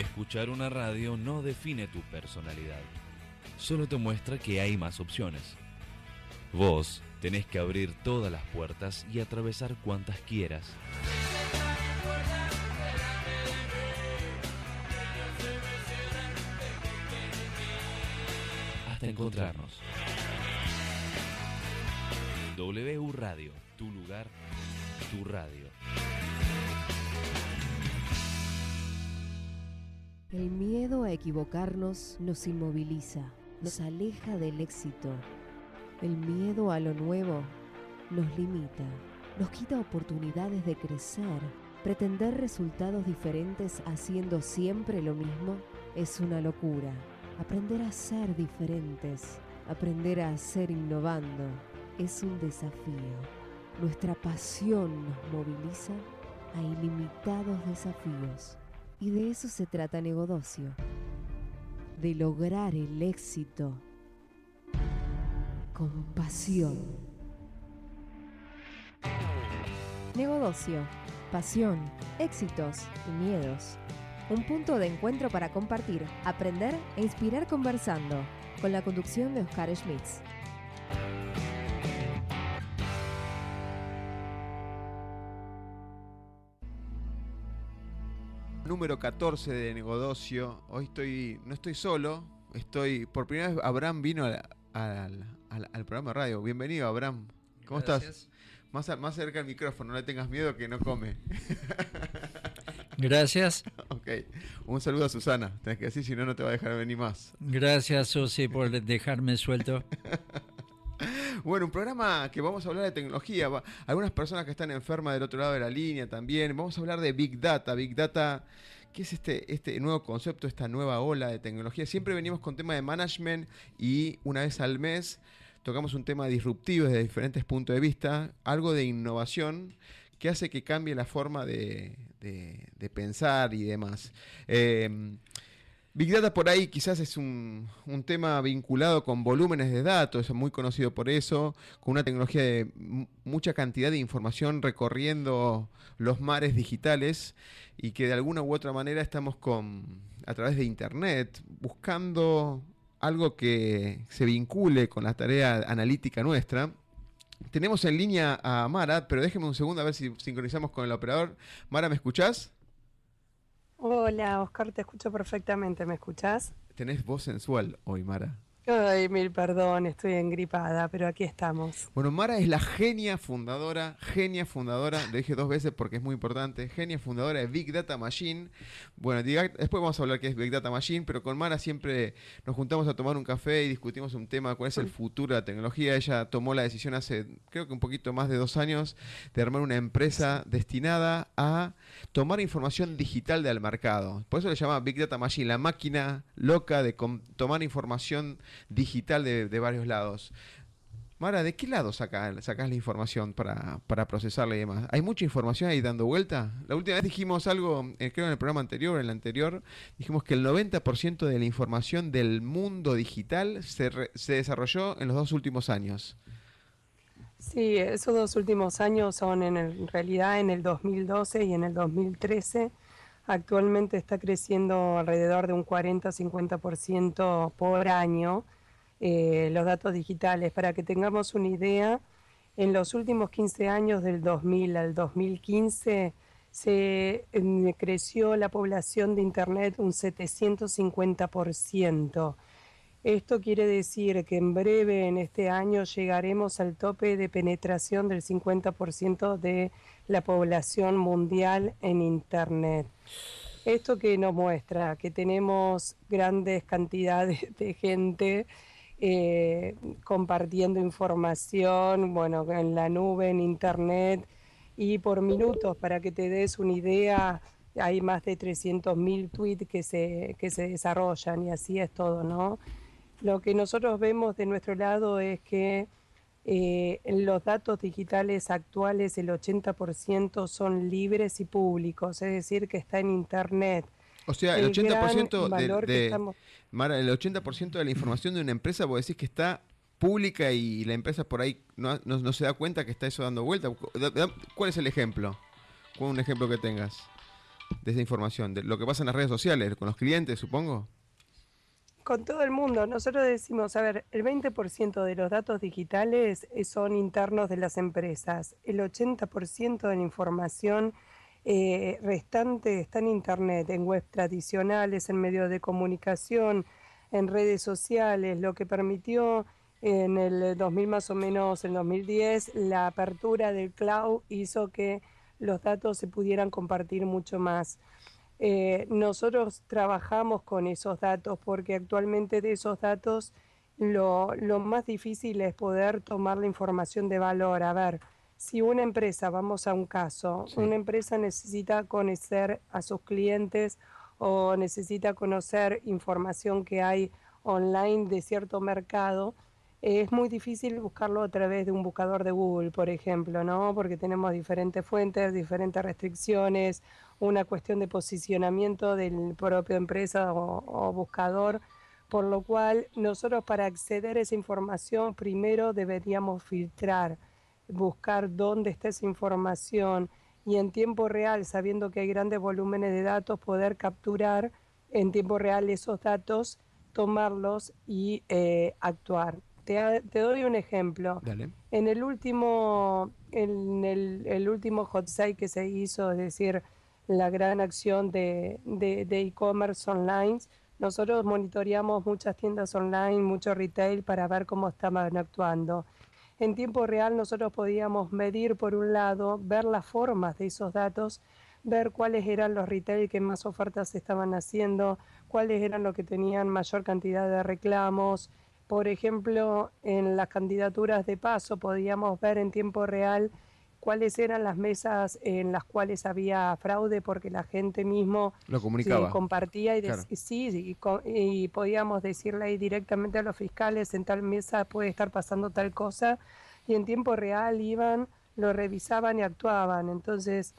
Escuchar una radio no define tu personalidad, solo te muestra que hay más opciones. Vos tenés que abrir todas las puertas y atravesar cuantas quieras. encontrarnos. W Radio, tu lugar, tu radio. El miedo a equivocarnos nos inmoviliza, nos aleja del éxito. El miedo a lo nuevo nos limita, nos quita oportunidades de crecer. Pretender resultados diferentes haciendo siempre lo mismo es una locura. Aprender a ser diferentes, aprender a ser innovando, es un desafío. Nuestra pasión nos moviliza a ilimitados desafíos. Y de eso se trata Negodocio, de lograr el éxito con pasión. Negodocio, pasión, éxitos y miedos un punto de encuentro para compartir, aprender e inspirar conversando, con la conducción de Oscar Schmitz. Número 14 de negocio. Hoy estoy, no estoy solo, estoy. Por primera vez, Abraham vino al, al, programa de radio. Bienvenido, Abraham. ¿Cómo estás? Más, más cerca al micrófono, no le tengas miedo que no come. Gracias. Ok. Un saludo a Susana. Tenés que decir, si no, no te va a dejar venir más. Gracias, Susi, por dejarme suelto. Bueno, un programa que vamos a hablar de tecnología. Algunas personas que están enfermas del otro lado de la línea también. Vamos a hablar de Big Data. Big Data, ¿qué es este, este nuevo concepto, esta nueva ola de tecnología? Siempre venimos con tema de management y una vez al mes tocamos un tema disruptivo desde diferentes puntos de vista, algo de innovación que hace que cambie la forma de, pensar y demás. Em, Big Data por ahí quizás es un, un, tema vinculado con volúmenes de datos, es muy conocido por eso, con una tecnología de mucha cantidad de información recorriendo los mares digitales y que de alguna u otra manera estamos con, a través de Internet buscando algo que se vincule con la tarea analítica nuestra tenemos en línea a Mara, pero déjeme un segundo a ver si sincronizamos con el operador. Mara, ¿me escuchás? Hola, Oscar, te escucho perfectamente. ¿Me escuchás? Tenés voz sensual hoy, Mara. Ay, mil perdón, estoy engripada, pero aquí estamos. Bueno, Mara es la genia fundadora, genia fundadora, le dije dos veces porque es muy importante, genia fundadora de Big Data Machine. Bueno, después vamos a hablar qué es Big Data Machine, pero con Mara siempre nos juntamos a tomar un café y discutimos un tema, cuál es el mm. futuro de la tecnología. Ella tomó la decisión hace, creo que un poquito más de dos años, de armar una empresa destinada a tomar información digital del mercado. Por eso le llama Big Data Machine, la máquina loca de tomar información digital de, varios lados. Mara, ¿de qué lado sacas la información para, para, procesarla y demás? ¿Hay mucha información ahí dando vuelta? La última vez dijimos algo, eh, creo en el programa anterior, en el anterior, dijimos que el 90% de la información del mundo digital se, se, desarrolló en los dos últimos años. Sí, esos dos últimos años son en realidad en el 2012 y en el 2013 actualmente está creciendo alrededor de un 40-50% por año eh, los datos digitales. Para que tengamos una idea, en los últimos 15 años, del 2000 al 2015, se em, creció la población de Internet un 750%. Esto quiere decir que en breve, en este año, llegaremos al tope de penetración del 50% de la población mundial en Internet. Esto que nos muestra que tenemos grandes cantidades de gente eh, compartiendo información, bueno, en la nube, en Internet, y por minutos, para que te des una idea, hay más de 300.000 tweets que se, que se desarrollan y así es todo, ¿no? Lo que nosotros vemos de nuestro lado es que en eh, los datos digitales actuales el 80% son libres y públicos, es decir, que está en Internet. O sea, el, 80%, de, Mara, el 80 de la información de una empresa, vos decís que está pública y la empresa por ahí no, se da cuenta que está eso dando vuelta. ¿Cuál es el ejemplo? ¿Cuál es un ejemplo que tengas de esa información? De lo que pasa en las redes sociales, con los clientes, supongo con todo el mundo. Nosotros decimos, a ver, el 20% de los datos digitales eh, son internos de las empresas, el 80% de la información eh, restante está en Internet, en webs tradicionales, en medios de comunicación, en redes sociales, lo que permitió en el 2000 más o menos, en 2010, la apertura del cloud hizo que los datos se pudieran compartir mucho más. Eh, nosotros trabajamos con esos datos porque actualmente de esos datos lo, más difícil es poder tomar la información de valor. A ver, si una empresa, vamos a un caso, una empresa necesita conocer a sus clientes o necesita conocer información que hay online de cierto mercado, es muy difícil buscarlo a través de un buscador de Google, por ejemplo, ¿no? Porque tenemos diferentes fuentes, diferentes restricciones una cuestión de posicionamiento del propio empresa o, buscador, por lo cual nosotros para acceder a esa información primero deberíamos filtrar, buscar dónde está esa información y en tiempo real, sabiendo que hay grandes volúmenes de datos, poder capturar en tiempo real esos datos, tomarlos y eh, actuar. Te, doy un ejemplo. En el último, el último hot site que se hizo, es decir, la gran acción de e-commerce online. Nosotros monitoreamos muchas tiendas online, mucho retail para ver cómo estaban actuando. En tiempo real nosotros podíamos medir por un lado, ver las formas de esos datos, ver cuáles eran los retail que más ofertas estaban haciendo, cuáles eran los que tenían mayor cantidad de reclamos. Por ejemplo, en las candidaturas de paso podíamos ver en tiempo real cuáles eran las mesas en las cuales había fraude porque la gente mismo lo comunicaba. compartía y, sí, y, podíamos decirle ahí directamente a los fiscales en tal mesa puede estar pasando tal cosa y en tiempo real iban, lo revisaban y actuaban. Entonces,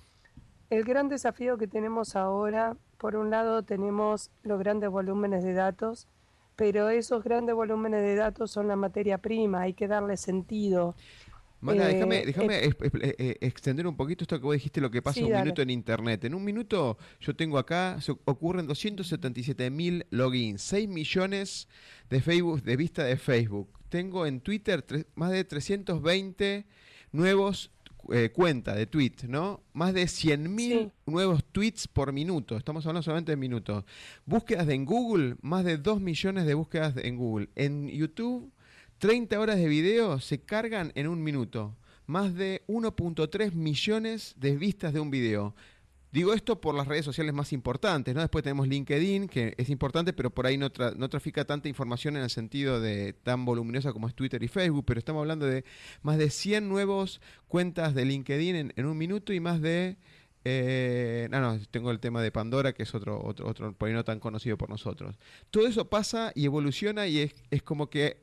el gran desafío que tenemos ahora, por un lado tenemos los grandes volúmenes de datos, pero esos grandes volúmenes de datos son la materia prima, hay que darle sentido. Mana, eh, déjame, eh, eh, extender un poquito esto que vos dijiste, lo que pasa un minuto en Internet. En un minuto yo tengo acá, ocurren 277 mil logins, 6 millones de, Facebook, de vista de Facebook. Tengo en Twitter más de 320 nuevos cuentas de tweets, ¿no? Más de 100.000 nuevos tweets por minuto. Estamos hablando solamente de minutos. Búsquedas en Google, más de 2 millones de búsquedas en Google. En YouTube, 30 horas de video se cargan en un minuto. Más de 1.3 millones de vistas de un video. Digo esto por las redes sociales más importantes, ¿no? Después tenemos LinkedIn, que es importante, pero por ahí no, trafica tanta información en el sentido de tan voluminosa como es Twitter y Facebook, pero estamos hablando de más de 100 nuevos cuentas de LinkedIn en, un minuto y más de... Eh, no, no, tengo el tema de Pandora, que es otro, otro, otro, por ahí no tan conocido por nosotros. Todo eso pasa y evoluciona y es como que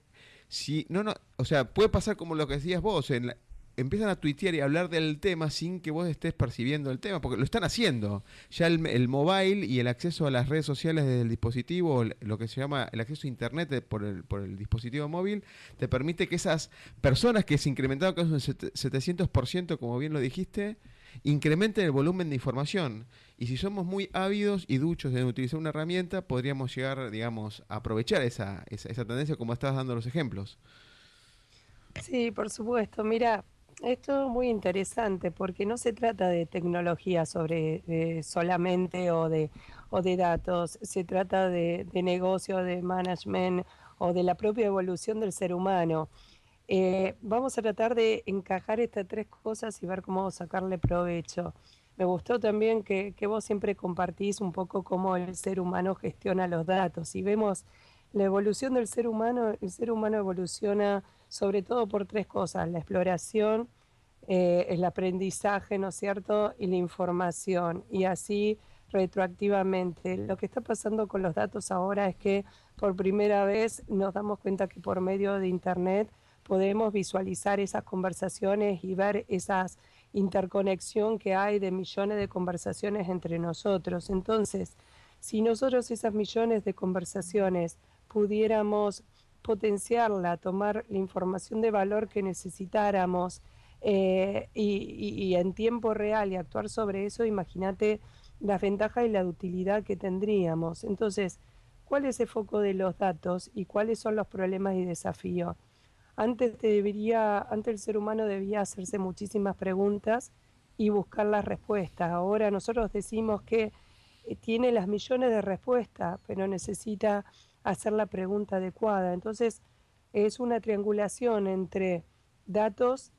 si, no, no, o sea, puede pasar como lo que decías vos, en empiezan a tuitear y hablar del tema sin que vos estés percibiendo el tema, porque lo están haciendo. Ya el, el, mobile y el acceso a las redes sociales desde el dispositivo, lo que se llama el acceso a Internet por el, por el dispositivo móvil, te permite que esas personas que se incrementaron casi un 700%, como bien lo dijiste, incrementen el volumen de información. Y si somos muy ávidos y duchos de utilizar una herramienta, podríamos llegar, digamos, a aprovechar esa, esa, tendencia, como estás dando los ejemplos. Sí, por supuesto. Mira, esto es muy interesante porque no se trata de tecnología sobre solamente o de, o de datos, se trata de, negocio, de management o de la propia evolución del ser humano. Eh, vamos a tratar de encajar estas tres cosas y ver cómo sacarle provecho. Me gustó también que, vos siempre compartís un poco cómo el ser humano gestiona los datos. Y vemos la evolución del ser humano, el ser humano evoluciona sobre todo por tres cosas, la exploración, eh, el aprendizaje, ¿no es cierto? Y la información. Y así retroactivamente. Lo que está pasando con los datos ahora es que por primera vez nos damos cuenta que por medio de Internet podemos visualizar esas conversaciones y ver esas interconexión que hay de millones de conversaciones entre nosotros. Entonces, si nosotros esas millones de conversaciones pudiéramos potenciarla, tomar la información de valor que necesitáramos eh, y, y, en tiempo real y actuar sobre eso, imagínate las ventajas y la utilidad que tendríamos. Entonces, ¿cuál es el foco de los datos y cuáles son los problemas y desafíos? antes, debería, el ser humano debía hacerse muchísimas preguntas y buscar las respuestas. Ahora nosotros decimos que eh, tiene las millones de respuestas, pero necesita hacer la pregunta adecuada. Entonces, es una triangulación entre datos,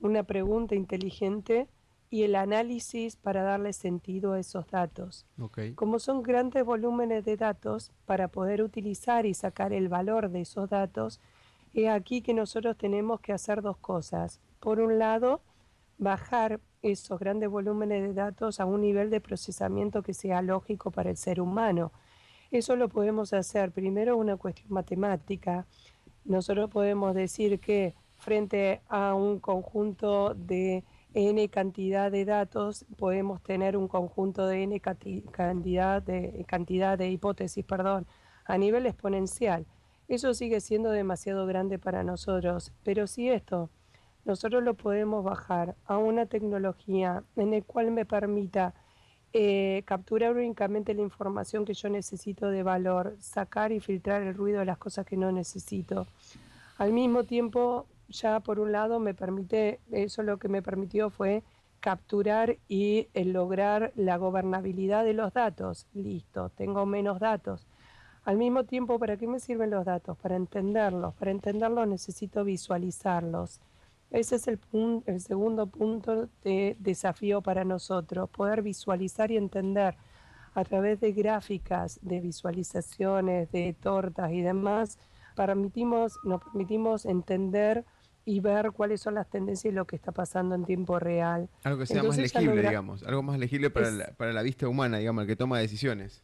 una pregunta inteligente y el análisis para darle sentido a esos datos. Como son grandes volúmenes de datos, para poder utilizar y sacar el valor de esos datos, es aquí que nosotros tenemos que hacer dos cosas. Por un lado, bajar esos grandes volúmenes de datos a un nivel de procesamiento que sea lógico para el ser humano. Eso lo podemos hacer primero una cuestión matemática. Nosotros podemos decir que frente a un conjunto de n cantidad de datos, podemos tener un conjunto de n cantidad de, cantidad de hipótesis perdón, a nivel exponencial. Eso sigue siendo demasiado grande para nosotros, pero si esto nosotros lo podemos bajar a una tecnología en la cual me permita eh, capturar únicamente la información que yo necesito de valor, sacar y filtrar el ruido de las cosas que no necesito. Al mismo tiempo, ya por un lado me permite, eso lo que me permitió fue capturar y eh, lograr la gobernabilidad de los datos. Listo, tengo menos datos al mismo tiempo, ¿para qué me sirven los datos? Para entenderlos. Para entenderlos necesito visualizarlos. Ese es el, el segundo punto de desafío para nosotros, poder visualizar y entender a través de gráficas, de visualizaciones, de tortas y demás, permitimos, nos permitimos entender y ver cuáles son las tendencias y lo que está pasando en tiempo real. Algo que sea más legible, digamos, algo más legible para, para la vista humana, digamos, el que toma decisiones.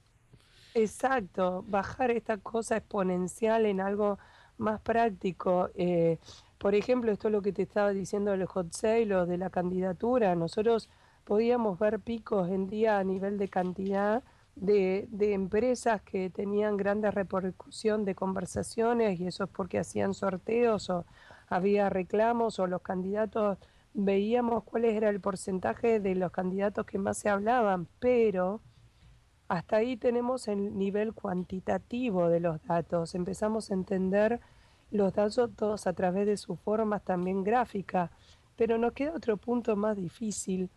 Exacto, bajar esta cosa exponencial en algo más práctico. Eh, por ejemplo, esto es lo que te estaba diciendo del hot sale o de la candidatura. Nosotros podíamos ver picos en día a nivel de cantidad de, de, empresas que tenían grande repercusión de conversaciones y eso es porque hacían sorteos o había reclamos o los candidatos veíamos cuál era el porcentaje de los candidatos que más se hablaban, pero hasta ahí tenemos el nivel cuantitativo de los datos. Empezamos a entender los datos todos a través de sus formas también gráficas, pero nos queda otro punto más difícil,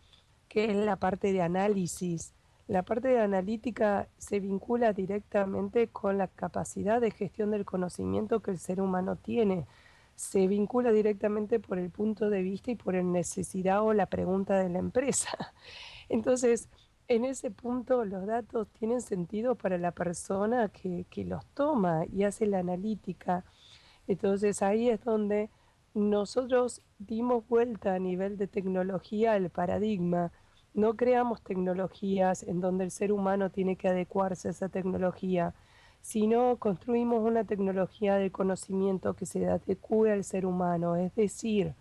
que es la parte de análisis. La parte de analítica se vincula directamente con la capacidad de gestión del conocimiento que el ser humano tiene. Se vincula directamente por el punto de vista y por la necesidad o la pregunta de la empresa. Entonces, en ese punto los datos tienen sentido para la persona que, los toma y hace la analítica. Entonces ahí es donde nosotros dimos vuelta a nivel de tecnología al paradigma. No creamos tecnologías en donde el ser humano tiene que adecuarse a esa tecnología, sino construimos una tecnología de conocimiento que se adecue al ser humano, es decir,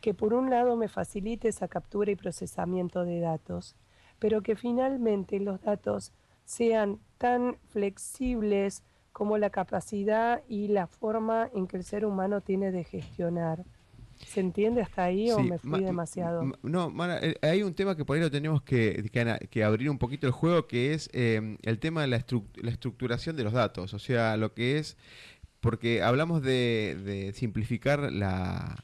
que por un lado me facilite esa captura y procesamiento de datos, pero que finalmente los datos sean tan flexibles como la capacidad y la forma en que el ser humano tiene de gestionar. ¿Se entiende hasta ahí o me fui demasiado? No, Mara, eh, hay un tema que por ahí lo tenemos que, que, abrir un poquito el juego, que es em, el tema de la, estructuración de los datos, o sea, lo que es, porque hablamos de simplificar la,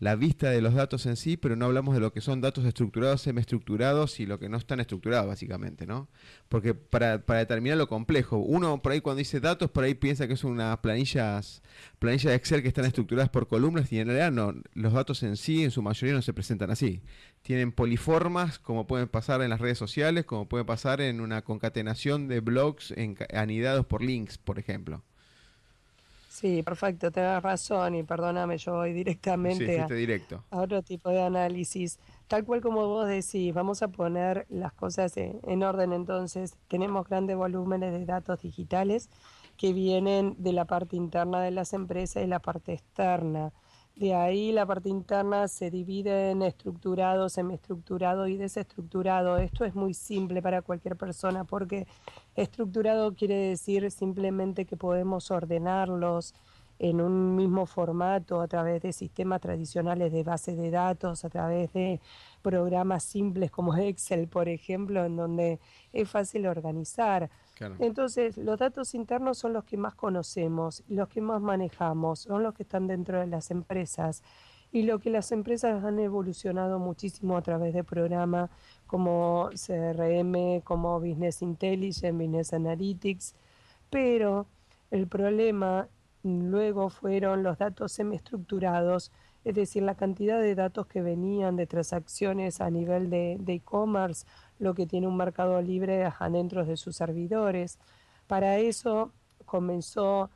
la vista de los datos en sí, pero no hablamos de lo que son datos estructurados, semiestructurados y lo que no están estructurados, básicamente, ¿no? Porque para, determinar lo complejo, uno por ahí cuando dice datos, por ahí piensa que son unas planillas, planillas de Excel que están estructuradas por columnas y en realidad no, los datos en sí en su mayoría no se presentan así. Tienen poliformas, como pueden pasar en las redes sociales, como puede pasar en una concatenación de blogs en, anidados por links, por ejemplo. Sí, perfecto, tenés razón y perdóname, yo voy directamente a, directo. otro tipo de análisis. Tal cual como vos decís, vamos a poner las cosas e-, en, orden entonces. Tenemos grandes volúmenes de datos digitales que vienen de la parte interna de las empresas y la parte externa. De ahí la parte interna se divide en estructurado, semiestructurado y desestructurado. Esto es muy simple para cualquier persona porque Estructurado quiere decir simplemente que podemos ordenarlos en un mismo formato a través de sistemas tradicionales de bases de datos, a través de programas simples como Excel, por ejemplo, en donde es fácil organizar. Entonces, los datos internos son los que más conocemos, los que más manejamos, son los que están dentro de las empresas y lo que las empresas han evolucionado muchísimo a través de programas como CRM, como Business Intelligence, Business Analytics, pero el problema luego fueron los datos semiestructurados, es decir, la cantidad de datos que venían de transacciones a nivel de e-commerce, lo que tiene un mercado libre adentro de sus servidores. Para eso comenzó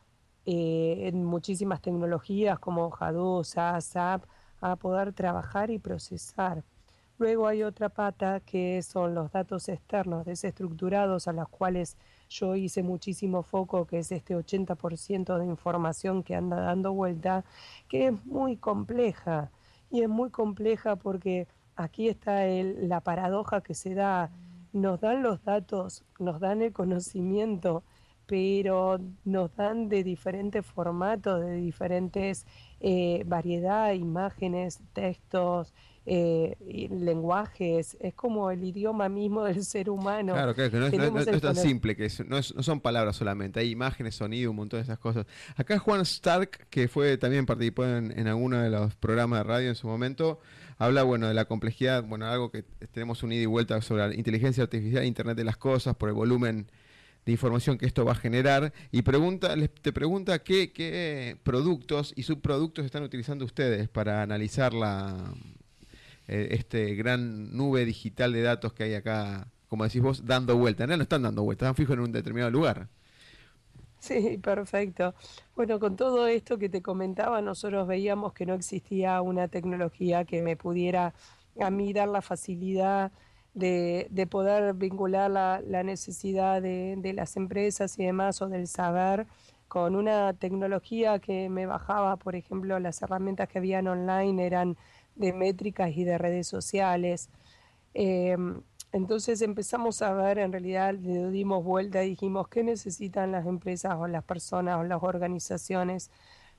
eh, en muchísimas tecnologías como Hadoop, SAS, a poder trabajar y procesar. Luego hay otra pata que son los datos externos desestructurados a los cuales yo hice muchísimo foco, que es este 80% de información que anda dando vuelta, que es muy compleja. Y es muy compleja porque aquí está la paradoja que se da. Nos dan los datos, nos dan el conocimiento, pero nos dan de diferentes formatos, de diferentes variedades, eh, variedad, imágenes, textos, eh, lenguajes, es como el idioma mismo del ser humano. Claro, claro, que no es, tan simple, que no, son palabras solamente, hay imágenes, sonido, un montón de esas cosas. Acá Juan Stark, que fue también participó en, alguno de los programas de radio en su momento, habla bueno de la complejidad, bueno, algo que tenemos un ida y vuelta sobre la inteligencia artificial, Internet de las cosas, por el volumen de información que esto va a generar y pregunta, te pregunta qué, productos y subproductos están utilizando ustedes para analizar la eh, este gran nube digital de datos que hay acá, como decís vos, dando vuelta. No, están dando vuelta, están fijos en un determinado lugar. Sí, perfecto. Bueno, con todo esto que te comentaba, nosotros veíamos que no existía una tecnología que me pudiera a mí dar la facilidad de, poder vincular la, necesidad de, las empresas y demás o del saber con una tecnología que me bajaba, por ejemplo, las herramientas que habían online eran de métricas y de redes sociales. Em, entonces empezamos a ver, en realidad le dimos vuelta y dijimos, ¿qué necesitan las empresas o las personas o las organizaciones?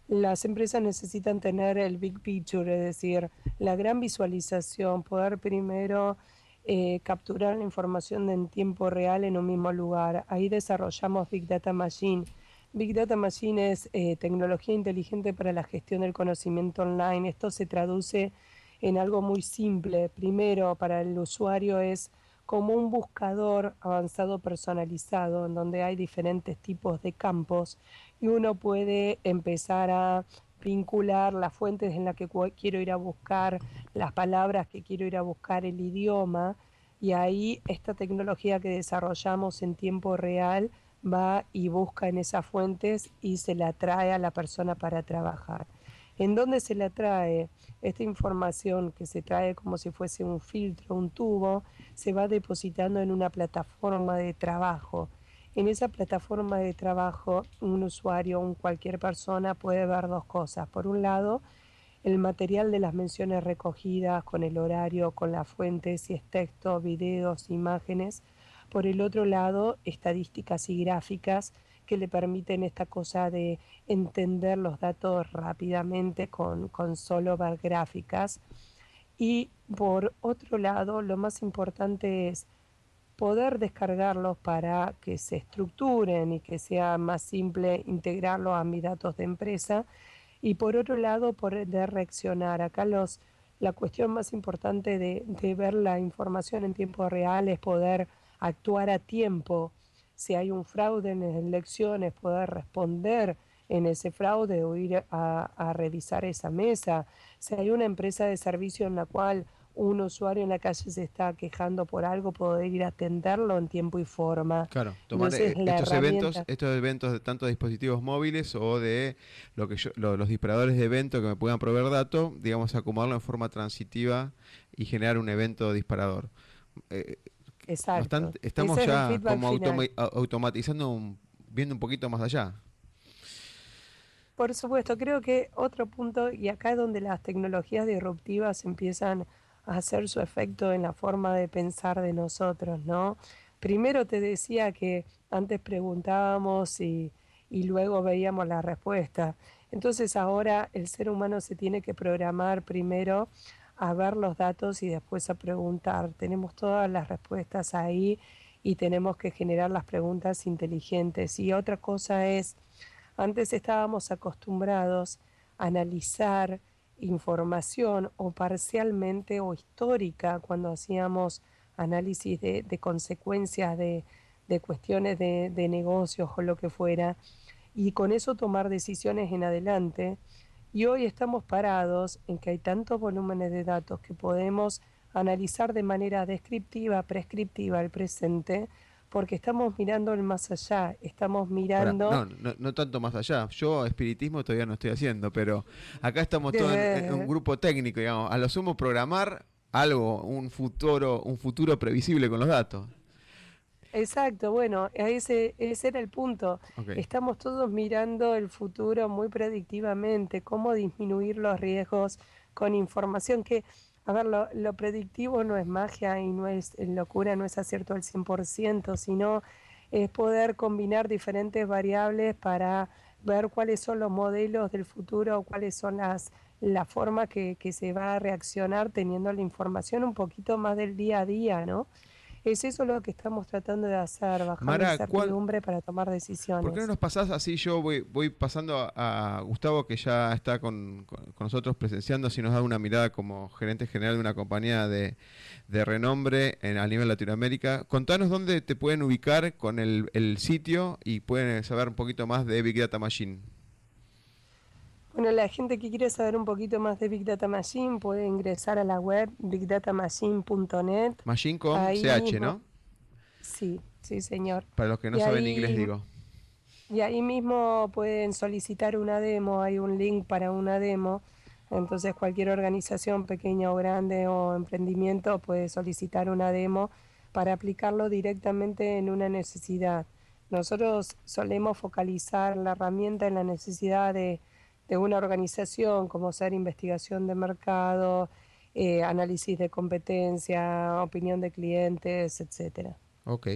Las empresas necesitan tener el big picture, es decir, la gran visualización, poder primero eh, capturar la información en tiempo real en un mismo lugar. Ahí desarrollamos Big Data Machine. Big Data Machine es eh, tecnología inteligente para la gestión del conocimiento online. Esto se traduce en algo muy simple. Primero, para el usuario es como un buscador avanzado personalizado, en donde hay diferentes tipos de campos y uno puede empezar a vincular las fuentes en las que quiero ir a buscar, las palabras que quiero ir a buscar, el idioma. Y ahí esta tecnología que desarrollamos en tiempo real va y busca en esas fuentes y se la trae a la persona para trabajar. ¿En dónde se la trae? Esta información que se trae como si fuese un filtro, un tubo, se va depositando en una plataforma de trabajo en esa plataforma de trabajo, un usuario, un cualquier persona puede ver dos cosas. Por un lado, el material de las menciones recogidas con el horario, con la fuente, si es texto, videos, imágenes. Por el otro lado, estadísticas y gráficas que le permiten esta cosa de entender los datos rápidamente con, con solo ver gráficas. Y por otro lado, lo más importante es poder descargarlos para que se estructuren y que sea más simple integrarlos a mis datos de empresa. Y por otro lado, poder reaccionar. Acá la cuestión más importante de, ver la información en tiempo real es poder actuar a tiempo. Si hay un fraude en las elecciones, poder responder en ese fraude o ir a revisar esa mesa. Si hay una empresa de servicio en la cual un usuario en la calle se está quejando por algo, poder ir a atenderlo en tiempo y forma. Claro, tomar estos eventos, estos eventos de tanto dispositivos móviles o de lo que los disparadores de evento que me puedan proveer datos, digamos, acomodarlo en forma transitiva y generar un evento disparador. Eh, Exacto. estamos ya como automatizando, viendo un poquito más allá. Por supuesto, creo que otro punto, y acá es donde las tecnologías disruptivas empiezan hacer su efecto en la forma de pensar de nosotros, ¿no? Primero te decía que antes preguntábamos y, y luego veíamos la respuesta. Entonces ahora el ser humano se tiene que programar primero a ver los datos y después a preguntar. Tenemos todas las respuestas ahí y tenemos que generar las preguntas inteligentes. Y otra cosa es, antes estábamos acostumbrados a analizar, información o parcialmente o histórica cuando hacíamos análisis de, consecuencias de, cuestiones de, de, negocios o lo que fuera, y con eso tomar decisiones en adelante. Y hoy estamos parados en que hay tantos volúmenes de datos que podemos analizar de manera descriptiva, prescriptiva el presente, porque estamos mirando el más allá, estamos mirando... no, no, tanto más allá, yo espiritismo todavía no estoy haciendo, pero acá estamos todos en, un grupo técnico, digamos, a lo sumo programar algo, un futuro, un futuro previsible con los datos. Exacto, bueno, ese, ese era el punto. Estamos todos mirando el futuro muy predictivamente, cómo disminuir los riesgos con información que a ver, lo, predictivo no es magia y no es locura, no es acierto al 100%, sino es poder combinar diferentes variables para ver cuáles son los modelos del futuro, o cuáles son las formas que, que se va a reaccionar teniendo la información un poquito más del día a día, ¿no? Es eso lo que estamos tratando de hacer, bajar la incertidumbre para tomar decisiones. ¿Por qué no nos pasás así? Yo voy, voy pasando a, Gustavo, que ya está con, nosotros presenciando, si nos da una mirada como gerente general de una compañía de, renombre en, a nivel Latinoamérica. Contanos dónde te pueden ubicar con el, el sitio y pueden saber un poquito más de Big Data Machine. Bueno, la gente que quiere saber un poquito más de Big Data Machine puede ingresar a la web bigdatamachine.net. Machine con CH, ¿no? Sí, sí, señor. Para los que no saben inglés, digo. Y ahí mismo pueden solicitar una demo, hay un link para una demo. Entonces cualquier organización pequeña o grande o emprendimiento puede solicitar una demo para aplicarlo directamente en una necesidad. Nosotros solemos focalizar la herramienta en la necesidad de de una organización, como ser investigación de mercado, eh, análisis de competencia, opinión de clientes, etcétera. Ok.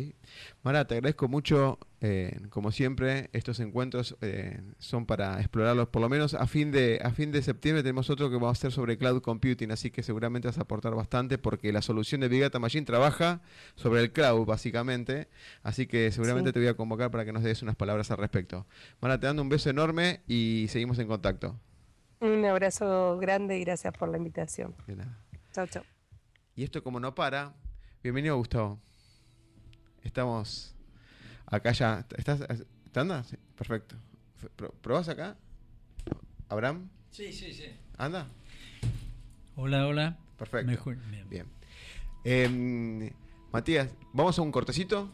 Mara, te agradezco mucho. Eh, como siempre, estos encuentros eh, son para explorarlos. Por lo menos a fin, de, a fin de septiembre tenemos otro que vamos a hacer sobre cloud computing, así que seguramente vas a aportar bastante porque la solución de Big Data Machine trabaja sobre el cloud, básicamente. Así que seguramente te voy a convocar para que nos des unas palabras al respecto. Mara, te mando un beso enorme y seguimos en contacto. Un abrazo grande y gracias por la invitación. Chao, chao. Y esto como no para, bienvenido Gustavo. Estamos acá ya. ¿Estás? ¿Te andas? perfecto. probas acá? ¿Abraham? Sí, sí, sí. ¿Anda? Hola, hola. Perfecto. bien. Em, Matías, ¿vamos a un cortecito?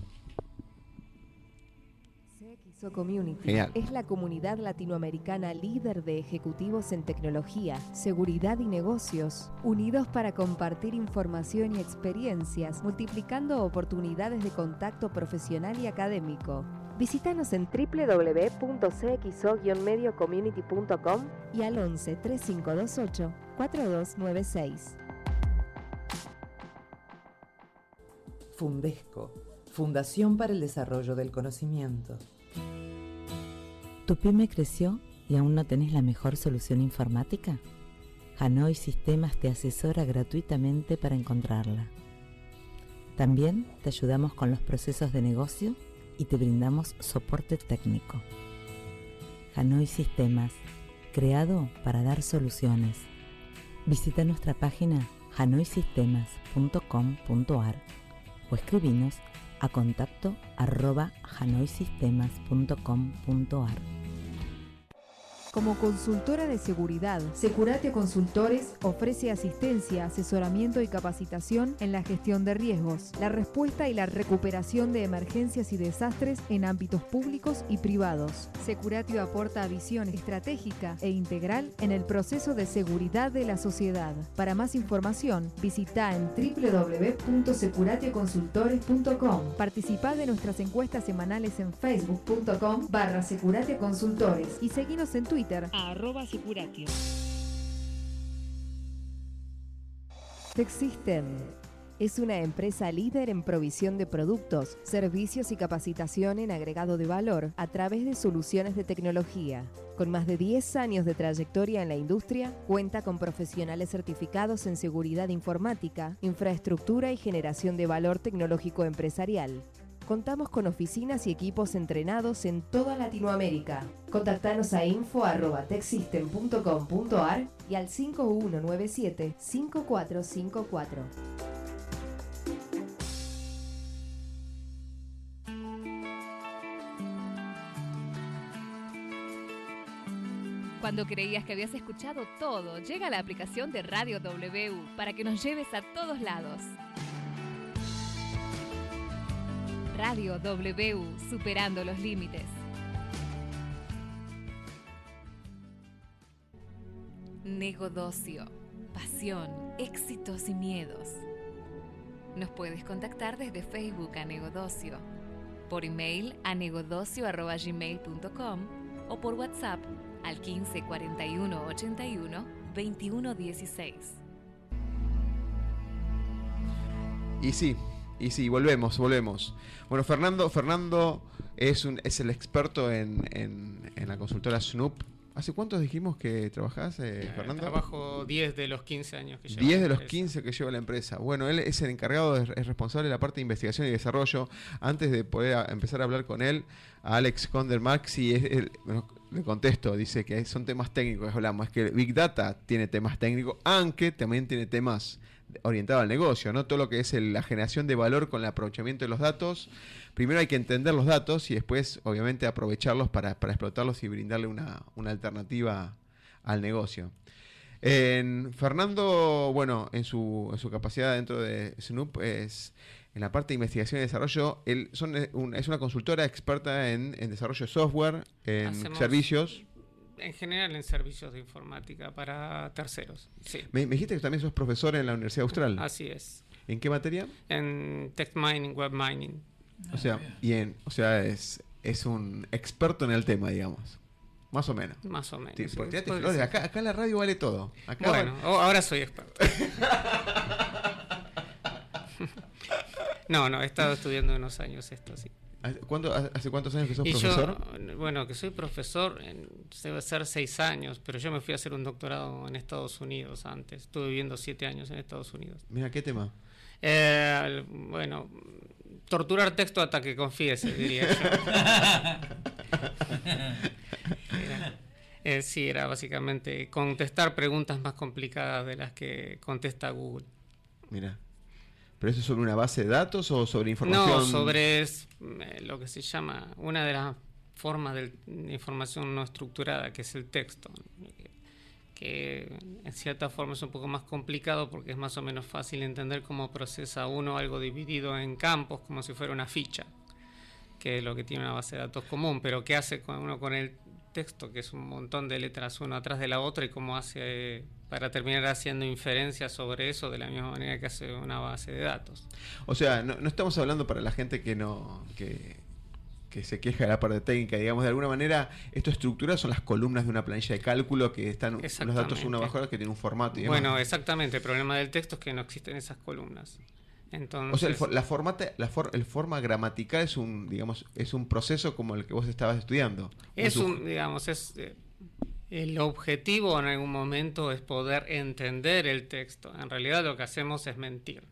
Community es la comunidad latinoamericana líder de ejecutivos en tecnología, seguridad y negocios, unidos para compartir información y experiencias, multiplicando oportunidades de contacto profesional y académico. Visítanos en www.cxo-mediocommunity.com y al 11 3528 4296. Fundesco, Fundación para el Desarrollo del Conocimiento. ¿Tu pyme creció y aún no tenés la mejor solución informática? Hanoi Sistemas te asesora gratuitamente para encontrarla. También te ayudamos con los procesos de negocio y te brindamos soporte técnico. Hanoi Sistemas, creado para dar soluciones. Visita nuestra página hanoisistemas.com.ar o escribinos a contacto arroba como consultora de seguridad, Securatio Consultores ofrece asistencia, asesoramiento y capacitación en la gestión de riesgos, la respuesta y la recuperación de emergencias y desastres en ámbitos públicos y privados. Securatio aporta visión estratégica e integral en el proceso de seguridad de la sociedad. Para más información, visita en www.securatioconsultores.com. Participa de nuestras encuestas semanales en facebook.com barra Securate Consultores y seguinos en Twitter Twitter. Es una empresa líder en provisión de productos, servicios y capacitación en agregado de valor a través de soluciones de tecnología. Con más de 10 años de trayectoria en la industria, cuenta con profesionales certificados en seguridad informática, infraestructura y generación de valor tecnológico empresarial. Contamos con oficinas y equipos entrenados en toda Latinoamérica. Contactanos a info.texystem.com.ar y al 5197-5454. Cuando creías que habías escuchado todo, llega la aplicación de Radio W para que nos lleves a todos lados. Radio W, superando los límites. Negodocio, pasión, éxitos y miedos. Nos puedes contactar desde Facebook a Negodocio, por email a negodocio.gmail.com o por WhatsApp al 15 41 81 Y sí, y sí, volvemos, volvemos. Bueno, Fernando, es, un, es el experto en, la consultora Snoop. ¿Hace cuántos dijimos que trabajás, eh, eh Fernando? Trabajo 10 de los 15 años que llevo. 10 de los 15 que lleva la empresa. Bueno, él es el encargado, es, responsable de la parte de investigación y desarrollo. Antes de poder empezar a hablar con él, a Alex Conder y es, le contesto, dice que son temas técnicos, hablamos. Es que Big Data tiene temas técnicos, aunque también tiene temas orientado al negocio, ¿no? Todo lo que es la generación de valor con el aprovechamiento de los datos. Primero hay que entender los datos y después, obviamente, aprovecharlos para, explotarlos y brindarle una, alternativa al negocio. Fernando, bueno, en su, en su, capacidad dentro de Snoop es en la parte de investigación y desarrollo, él eh, es una consultora experta en, desarrollo de software, en servicios en general en servicios de informática para terceros. Sí. Me, dijiste que también sos profesor en la Universidad Austral. Así es. ¿En qué materia? En text mining, web mining. o sea, ah, o sea es, es un experto en el tema, digamos. Más o menos. Más o menos. Acá, la radio vale todo. bueno, ahora soy experto. no, no, he estado estudiando unos años esto, sí. ¿Hace cuántos años que sos profesor? bueno, que soy profesor en, debe ser seis años, pero yo me fui a hacer un doctorado en Estados Unidos antes. Estuve viviendo siete años en Estados Unidos. Mira, ¿qué tema? Eh, bueno, torturar texto hasta que confíes, diría yo. Eh, sí, era básicamente contestar preguntas más complicadas de las que contesta Google. Mira. ¿Pero eso es sobre una base de datos o sobre información? No, sobre eh, lo que se llama una de las formas de información no estructurada, que es el texto, que en cierta forma es un poco más complicado porque es más o menos fácil entender cómo procesa uno algo dividido en campos, como si fuera una ficha, que es lo que tiene una base de datos común, pero qué hace uno con el texto, que es un montón de letras una atrás de la otra, y cómo hace para terminar haciendo inferencias sobre eso de la misma manera que hace una base de datos. O sea, no, estamos hablando para la gente que no que, se queja de la parte técnica, digamos, de alguna manera, esto estructura son las columnas de una planilla de cálculo que están los datos uno bajo que tiene un formato. bueno, exactamente, el problema del texto es que no existen esas columnas. Entonces, o sea, el, la la el forma gramatical es un, digamos, es un proceso como el que vos estabas estudiando. Es un, digamos, es eh, el objetivo en algún momento es poder entender el texto. En realidad lo que hacemos es mentir.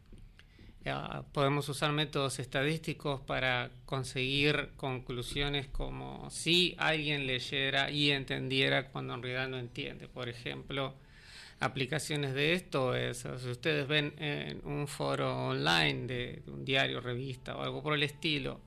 Eh, podemos usar métodos estadísticos para conseguir conclusiones como si alguien leyera y entendiera cuando en realidad no entiende. Por ejemplo, aplicaciones de esto es, si ustedes ven en un foro online de un diario, revista o algo por el estilo,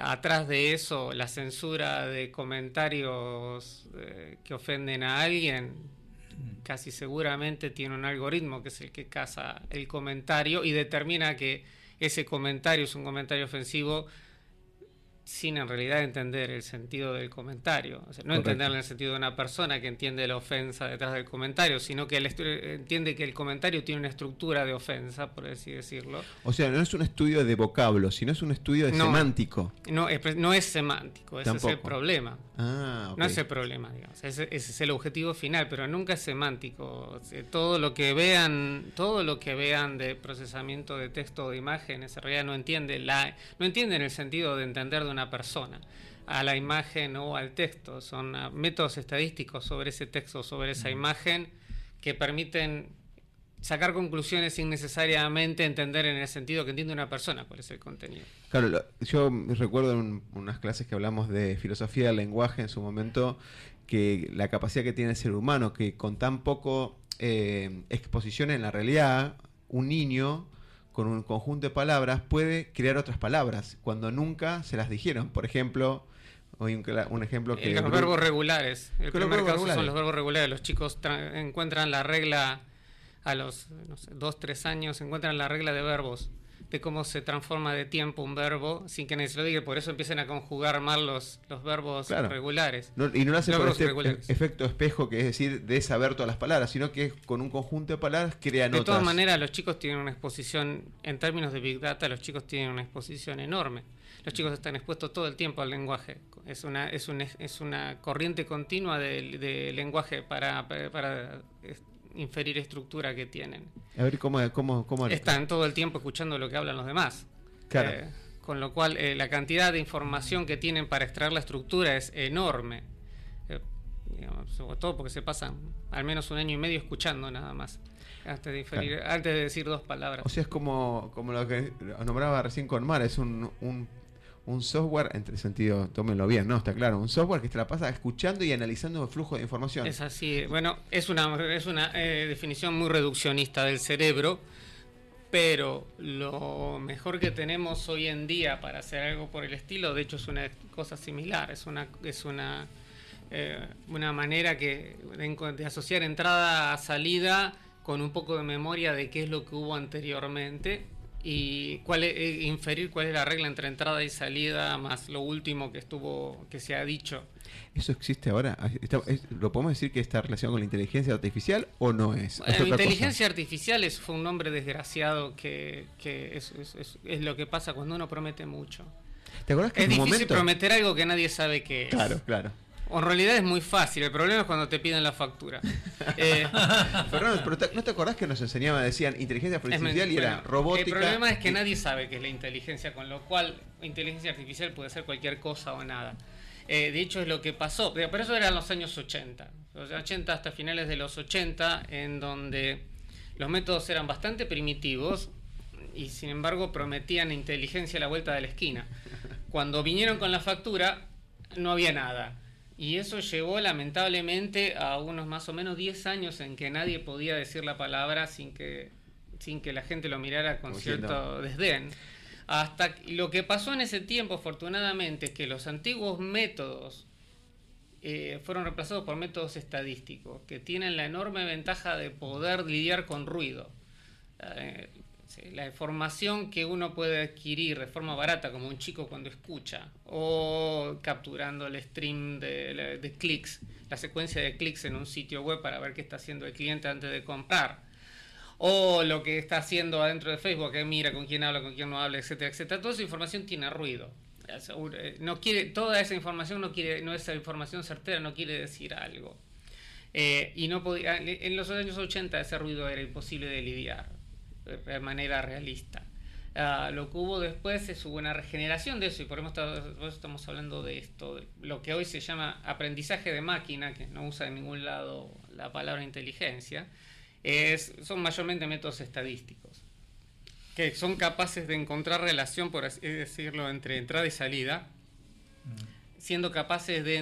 atrás de eso la censura de comentarios eh, que ofenden a alguien mm. casi seguramente tiene un algoritmo que es el que caza el comentario y determina que ese comentario es un comentario ofensivo sin en realidad entender el sentido del comentario. no entenderlo en el sentido de una persona que entiende la ofensa detrás del comentario, sino que entiende que el comentario tiene una estructura de ofensa, por así decirlo. O sea, no es un estudio de vocablo, sino es un estudio semántico. No es, semántico, ese es el problema. Ah, no es el problema, digamos. Ese, es el objetivo final, pero nunca es semántico. Todo lo que vean, todo lo que vean de procesamiento de texto o de imágenes, en realidad no entiende la, no entienden el sentido de entender una persona, a la imagen o al texto. Son ah, métodos estadísticos sobre ese texto, sobre esa imagen, que permiten sacar conclusiones sin necesariamente entender en el sentido que entiende una persona cuál es el contenido. Claro, yo recuerdo en unas clases que hablamos de filosofía del lenguaje en su momento, que la capacidad que tiene el ser humano, que con tan poco eh, exposición en la realidad, un niño con un conjunto de palabras puede crear otras palabras cuando nunca se las dijeron. Por ejemplo, Hoy un, ejemplo que... Eh, los verbos regulares. El primer caso son los verbos regulares. Los chicos encuentran la regla a los no dos, tres años, encuentran la regla de verbos de cómo se transforma de tiempo un verbo sin que se y por eso empiezan a conjugar mal los, los verbos claro. regulares. y no lo hacen este e- efecto espejo, que es decir, de saber todas las palabras, sino que con un conjunto de palabras crean de De todas maneras, los chicos tienen una exposición, en términos de Big Data, los chicos tienen una exposición enorme. Los chicos están expuestos todo el tiempo al lenguaje. Es una, es un, es una corriente continua de, lenguaje para inferir estructura que tienen. A ver, ¿cómo, cómo, cómo Están todo el tiempo escuchando lo que hablan los demás. Claro. Eh, con lo cual, eh, la cantidad de información que tienen para extraer la estructura es enorme. Eh, sobre todo porque se pasan al menos un año y medio escuchando nada más, antes de, antes de decir dos palabras. O sea, es como, como lo que nombraba recién con Mar, es un un software, entre sentido, tómenlo bien, ¿no? Está claro, un software que se la pasa escuchando y analizando el flujo de información. Es así, bueno, es una, es una eh, definición muy reduccionista del cerebro, pero lo mejor que tenemos hoy en día para hacer algo por el estilo, de hecho es una cosa similar, es una, es una, eh, una manera que, de asociar entrada a salida con un poco de memoria de qué es lo que hubo anteriormente y cuál eh, inferir cuál es la regla entre entrada y salida más lo último que estuvo que se ha dicho. ¿Eso existe ahora? Ah, ¿Lo podemos decir que está relacionado con la inteligencia artificial o no es? la eh, inteligencia artificial es, fue un nombre desgraciado que, es, lo que pasa cuando uno promete mucho. ¿Te acuerdas que es difícil prometer algo que nadie sabe que es? Claro, claro en realidad es muy fácil, el problema es cuando te piden la factura. Eh, Fernando, ¿no te acordás que nos enseñaban, decían inteligencia artificial y era robótica? El problema es que nadie sabe qué es la inteligencia, con lo cual inteligencia artificial puede ser cualquier cosa o nada. Eh, de hecho, es lo que pasó, pero eso eran los años 80, los 80 hasta finales de los 80, en donde los métodos eran bastante primitivos y sin embargo prometían inteligencia a la vuelta de la esquina. Cuando vinieron con la factura, no había nada. Y eso llevó lamentablemente a unos más o menos 10 años en que nadie podía decir la palabra sin que, sin que la gente lo mirara con cierto desdén. Hasta lo que pasó en ese tiempo, afortunadamente, es que los antiguos métodos eh, fueron reemplazados por métodos estadísticos, que tienen la enorme ventaja de poder lidiar con ruido. Eh, eh, la información que uno puede adquirir de forma barata, como un chico cuando escucha, o capturando el stream de, clics, la secuencia de clics en un sitio web para ver qué está haciendo el cliente antes de comprar, o lo que está haciendo adentro de Facebook, que mira con quién habla, con quién no habla, etcétera, etcétera. Toda esa información tiene ruido. Eh, no quiere, toda esa información no quiere, no es información certera, no quiere decir algo. Eh, y no podía, en los años 80 ese ruido era imposible de lidiar de manera realista. Ah, lo que hubo después es una regeneración de eso y por eso estamos, hablando de esto, lo que hoy se llama aprendizaje de máquina, que no usa en ningún lado la palabra inteligencia, es, son mayormente métodos estadísticos, que son capaces de encontrar relación, por así decirlo, entre entrada y salida, mm. siendo capaces de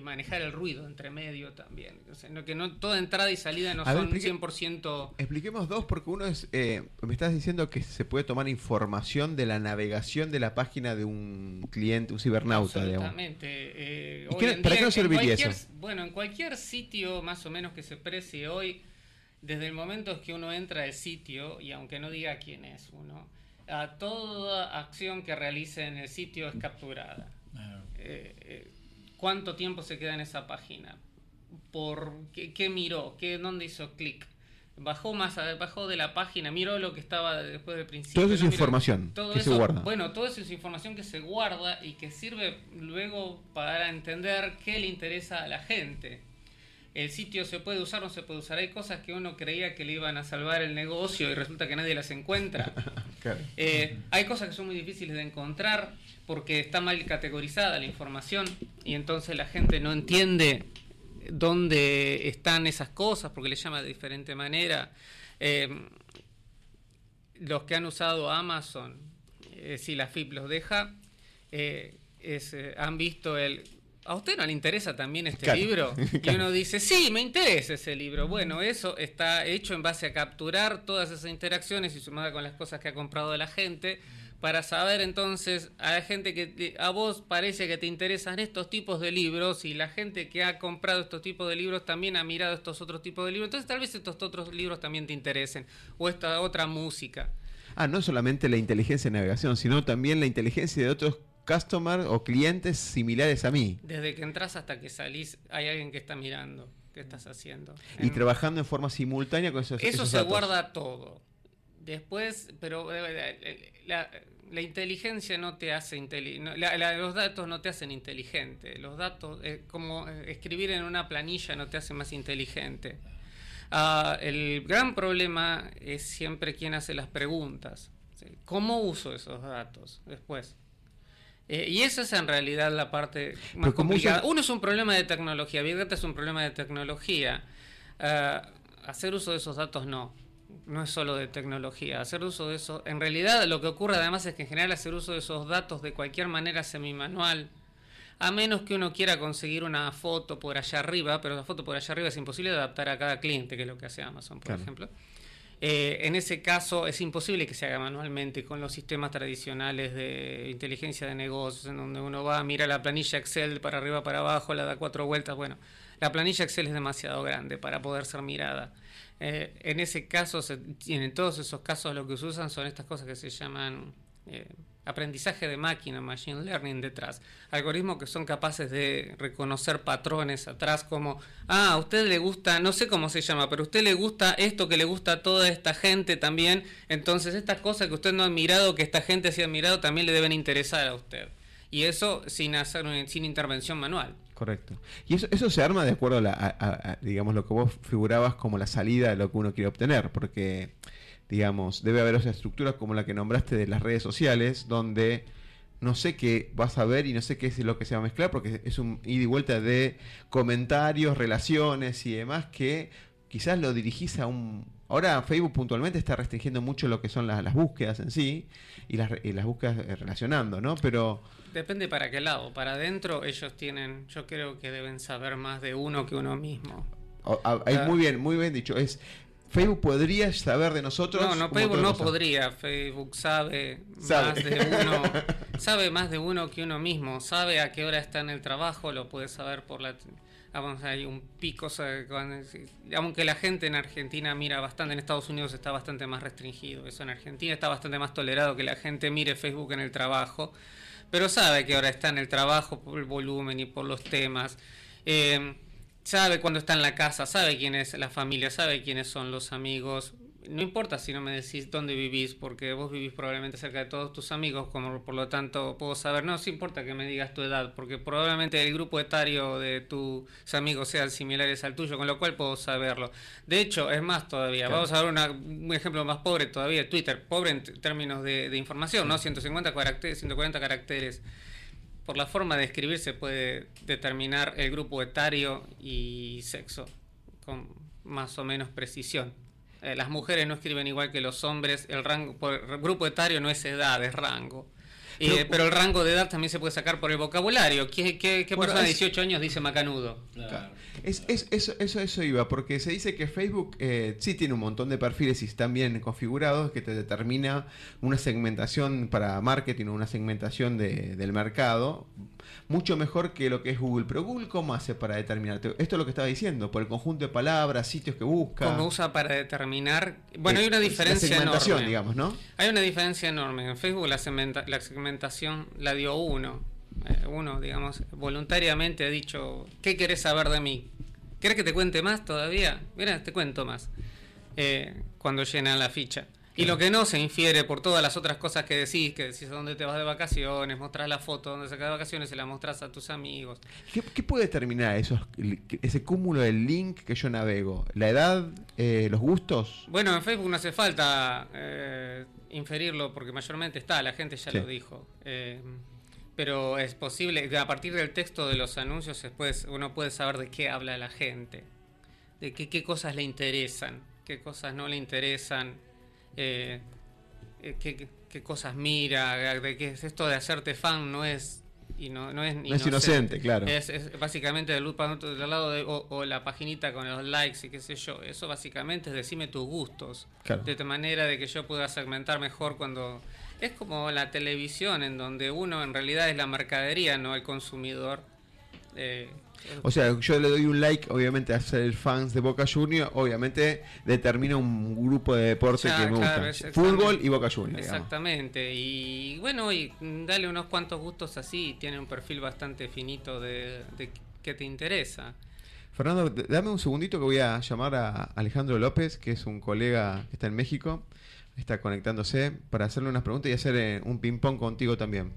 manejar el ruido entre medio también. no, que no toda entrada y salida no son 100%. Expliquemos dos, porque uno es. Eh, me estás diciendo que se puede tomar información de la navegación de la página de un cliente, un cibernauta, Exactamente. Eh, ¿Para qué nos serviría eso? Bueno, en cualquier sitio más o menos que se precie hoy, desde el momento que uno entra al sitio, y aunque no diga quién es uno, a toda acción que realice en el sitio es capturada. Ah. Eh, eh cuánto tiempo se queda en esa página, por qué, miró, qué, dónde hizo clic. Bajó más, bajó de la página, miró lo que estaba después del principio. Todo eso es información que se guarda. Bueno, todo eso es información que se guarda y que sirve luego para entender qué le interesa a la gente el sitio se puede usar, o no se puede usar. Hay cosas que uno creía que le iban a salvar el negocio y resulta que nadie las encuentra. Eh, hay cosas que son muy difíciles de encontrar porque está mal categorizada la información y entonces la gente no entiende dónde están esas cosas porque le llama de diferente manera. Eh, los que han usado Amazon, eh, si la FIP los deja, eh, han visto el... ¿A usted no le interesa también este libro? Y uno dice, sí, me interesa ese libro. Bueno, eso está hecho en base a capturar todas esas interacciones y sumada con las cosas que ha comprado de la gente para saber entonces a la gente que a vos parece que te interesan estos tipos de libros y la gente que ha comprado estos tipos de libros también ha mirado estos otros tipos de libros. Entonces tal vez estos otros libros también te interesen o esta otra música. Ah, no solamente la inteligencia de navegación, sino también la inteligencia de otros customers o clientes similares a mí. Desde que entras hasta que salís hay alguien que está mirando qué estás haciendo. Y trabajando en forma simultánea con esos Eso se guarda todo. Después, pero eh, eh, eh, la, la inteligencia no te hace inteligente. los datos no te hacen inteligente. Los datos, eh, como eh, escribir en una planilla, no te hace más inteligente. Ah, el gran problema es siempre quién hace las preguntas. ¿Cómo uso esos datos después? Eh, y esa es en realidad la parte más complicada. Uno es un problema de tecnología, Big es un problema de tecnología. Ah, hacer uso de esos datos no no es solo de tecnología. Hacer uso de eso. En realidad, lo que ocurre además es que en general hacer uso de esos datos de cualquier manera semimanual. A menos que uno quiera conseguir una foto por allá arriba, pero la foto por allá arriba es imposible de adaptar a cada cliente, que es lo que hace Amazon, por ejemplo. Eh, en ese caso es imposible que se haga manualmente con los sistemas tradicionales de inteligencia de negocios, en donde uno va, mira la planilla Excel para arriba, para abajo, la da cuatro vueltas. Bueno, la planilla Excel es demasiado grande para poder ser mirada. Eh, en ese caso, y en todos esos casos, lo que se usan son estas cosas que se llaman eh, aprendizaje de máquina, machine learning detrás. Algoritmos que son capaces de reconocer patrones atrás, como, ah, a usted le gusta, no sé cómo se llama, pero a usted le gusta esto que le gusta a toda esta gente también. Entonces, estas cosas que usted no ha admirado, que esta gente sí ha admirado, también le deben interesar a usted. Y eso sin, sin intervención manual. Correcto. Y eso, se arma de acuerdo a, digamos, lo que vos figurabas como la salida de lo que uno quiere obtener, porque, digamos, debe haber esa estructura como la que nombraste de las redes sociales, donde no sé qué vas a ver y no sé qué es lo que se va a mezclar, porque es un ida y vuelta de comentarios, relaciones y demás que quizás lo dirigís a un Ahora Facebook puntualmente está restringiendo mucho lo que son las, búsquedas en sí y las, las búsquedas eh, relacionando, ¿no? Pero... Depende para qué lado. Para adentro ellos tienen, yo creo que deben saber más de uno que uno mismo. Ah. muy bien, muy bien dicho. Es Facebook podría saber de nosotros. No, no, Facebook no podría. Facebook sabe, más de uno. sabe más de uno que uno mismo. Sabe a qué hora está en el trabajo, lo puede saber por la Ah, hay un pico, aunque la gente en Argentina mira bastante, en Estados Unidos está bastante más restringido, eso en Argentina está bastante más tolerado que la gente mire Facebook en el trabajo, pero sabe que ahora está en el trabajo por el volumen y por los temas. Eh, sabe cuando está en la casa, sabe quién es la familia, sabe quiénes son los amigos, no importa si no me decís dónde vivís, porque vos vivís probablemente cerca de todos tus amigos, como por lo tanto puedo saber, no, no importa que me digas tu edad, porque probablemente el grupo etario de tus amigos sean similares al tuyo, con lo cual puedo saberlo. De hecho, es más todavía, vamos a ver un ejemplo más pobre todavía, Twitter, pobre en términos de, información, ¿no? 150 caracteres, 140 caracteres por la forma de escribirse puede determinar el grupo etario y sexo con más o menos precisión. Eh, las mujeres no escriben igual que los hombres, el rango por grupo etario no es edad, es rango. Eh, pero, el rango de edad también se puede sacar por el vocabulario. ¿Qué, qué, qué persona de 18 años dice macanudo? Claro eso, eso, eso iba, porque se dice que Facebook eh, sí tiene un montón de perfiles y están bien configurados, que te determina una segmentación para marketing o una segmentación del mercado mucho mejor que lo que es Google. Pero Google, ¿cómo hace para determinarte? Esto es lo que estaba diciendo, por el conjunto de palabras, sitios que busca. ¿Cómo usa para determinar? Bueno, hay eh, una diferencia enorme. Hay una diferencia enorme. En Facebook la segmentación la dio uno eh, uno, digamos, voluntariamente ha dicho, ¿qué querés saber de mí? ¿Querés que te cuente más todavía? Mira, te cuento más. Eh, cuando llenan la ficha. Y lo que no se infiere por todas las otras cosas que decís, que decís a dónde te vas de vacaciones, mostrás la foto donde sacas de vacaciones, se la mostrás a tus amigos. ¿Qué, puede determinar eso ese cúmulo del link que yo navego? ¿La edad? Eh, ¿Los gustos? Bueno, en Facebook no hace falta inferirlo porque mayormente está, la gente ya lo dijo. Pero es posible, a partir del texto de los anuncios después uno puede saber de qué habla la gente, de qué, cosas le interesan, qué cosas no le interesan, eh, eh, qué, cosas mira, de qué es esto de hacerte fan, no es... Y no, no es, inocente, es inocente, claro. Es, es básicamente del otro lado de, o, la paginita con los likes y qué sé yo. Eso básicamente es decirme tus gustos. De manera de que yo pueda segmentar mejor cuando es como la televisión, en donde uno en realidad es la mercadería, no el consumidor. Eh, o sea, yo le doy un like, obviamente, a ser fans de Boca Junior, obviamente determina un grupo de deporte que me gusta. Fútbol y Boca Juniors. Exactamente. Y bueno, y dale unos cuantos gustos así, tiene un perfil bastante finito de, de que te interesa. Fernando, dame un segundito que voy a llamar a Alejandro López, que es un colega que está en México está conectándose para hacerle unas preguntas y hacer eh, un ping-pong contigo también.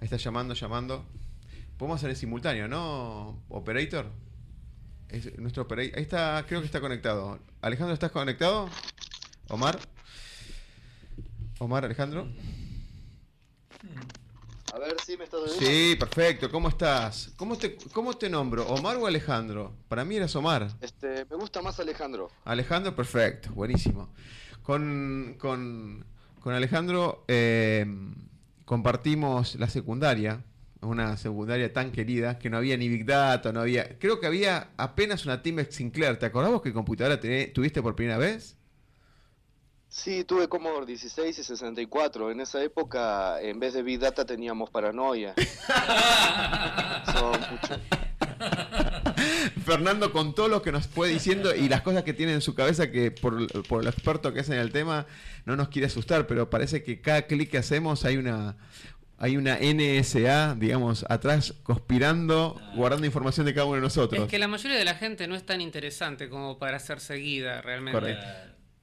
Ahí está llamando, llamando. Podemos hacer el simultáneo, ¿no, operator? Es nuestro Ahí está, creo que está conectado. Alejandro, ¿estás conectado? Omar. Omar, Alejandro. A ver si me estás Sí, perfecto. ¿Cómo estás? ¿Cómo te, ¿Cómo te nombro? ¿Omar o Alejandro? Para mí eres Omar. Este, me gusta más Alejandro. Alejandro, perfecto. Buenísimo. Con, con, Alejandro eh, compartimos la secundaria, una secundaria tan querida que no había ni Big Data, no había. Creo que había apenas una Team Sinclair. ¿Te acordás vos computadora tuviste por primera vez? Sí, tuve Commodore 16 y 64. En esa época, en vez de Big Data, teníamos paranoia. Fernando con todo lo que nos puede diciendo y las cosas que tiene en su cabeza, que por, el experto que es en el tema, no nos quiere asustar, pero parece que cada clic que hacemos hay una, hay una NSA, digamos, atrás conspirando, ah. guardando información de cada uno de nosotros. Es que la mayoría de la gente no es tan interesante como para ser seguida realmente.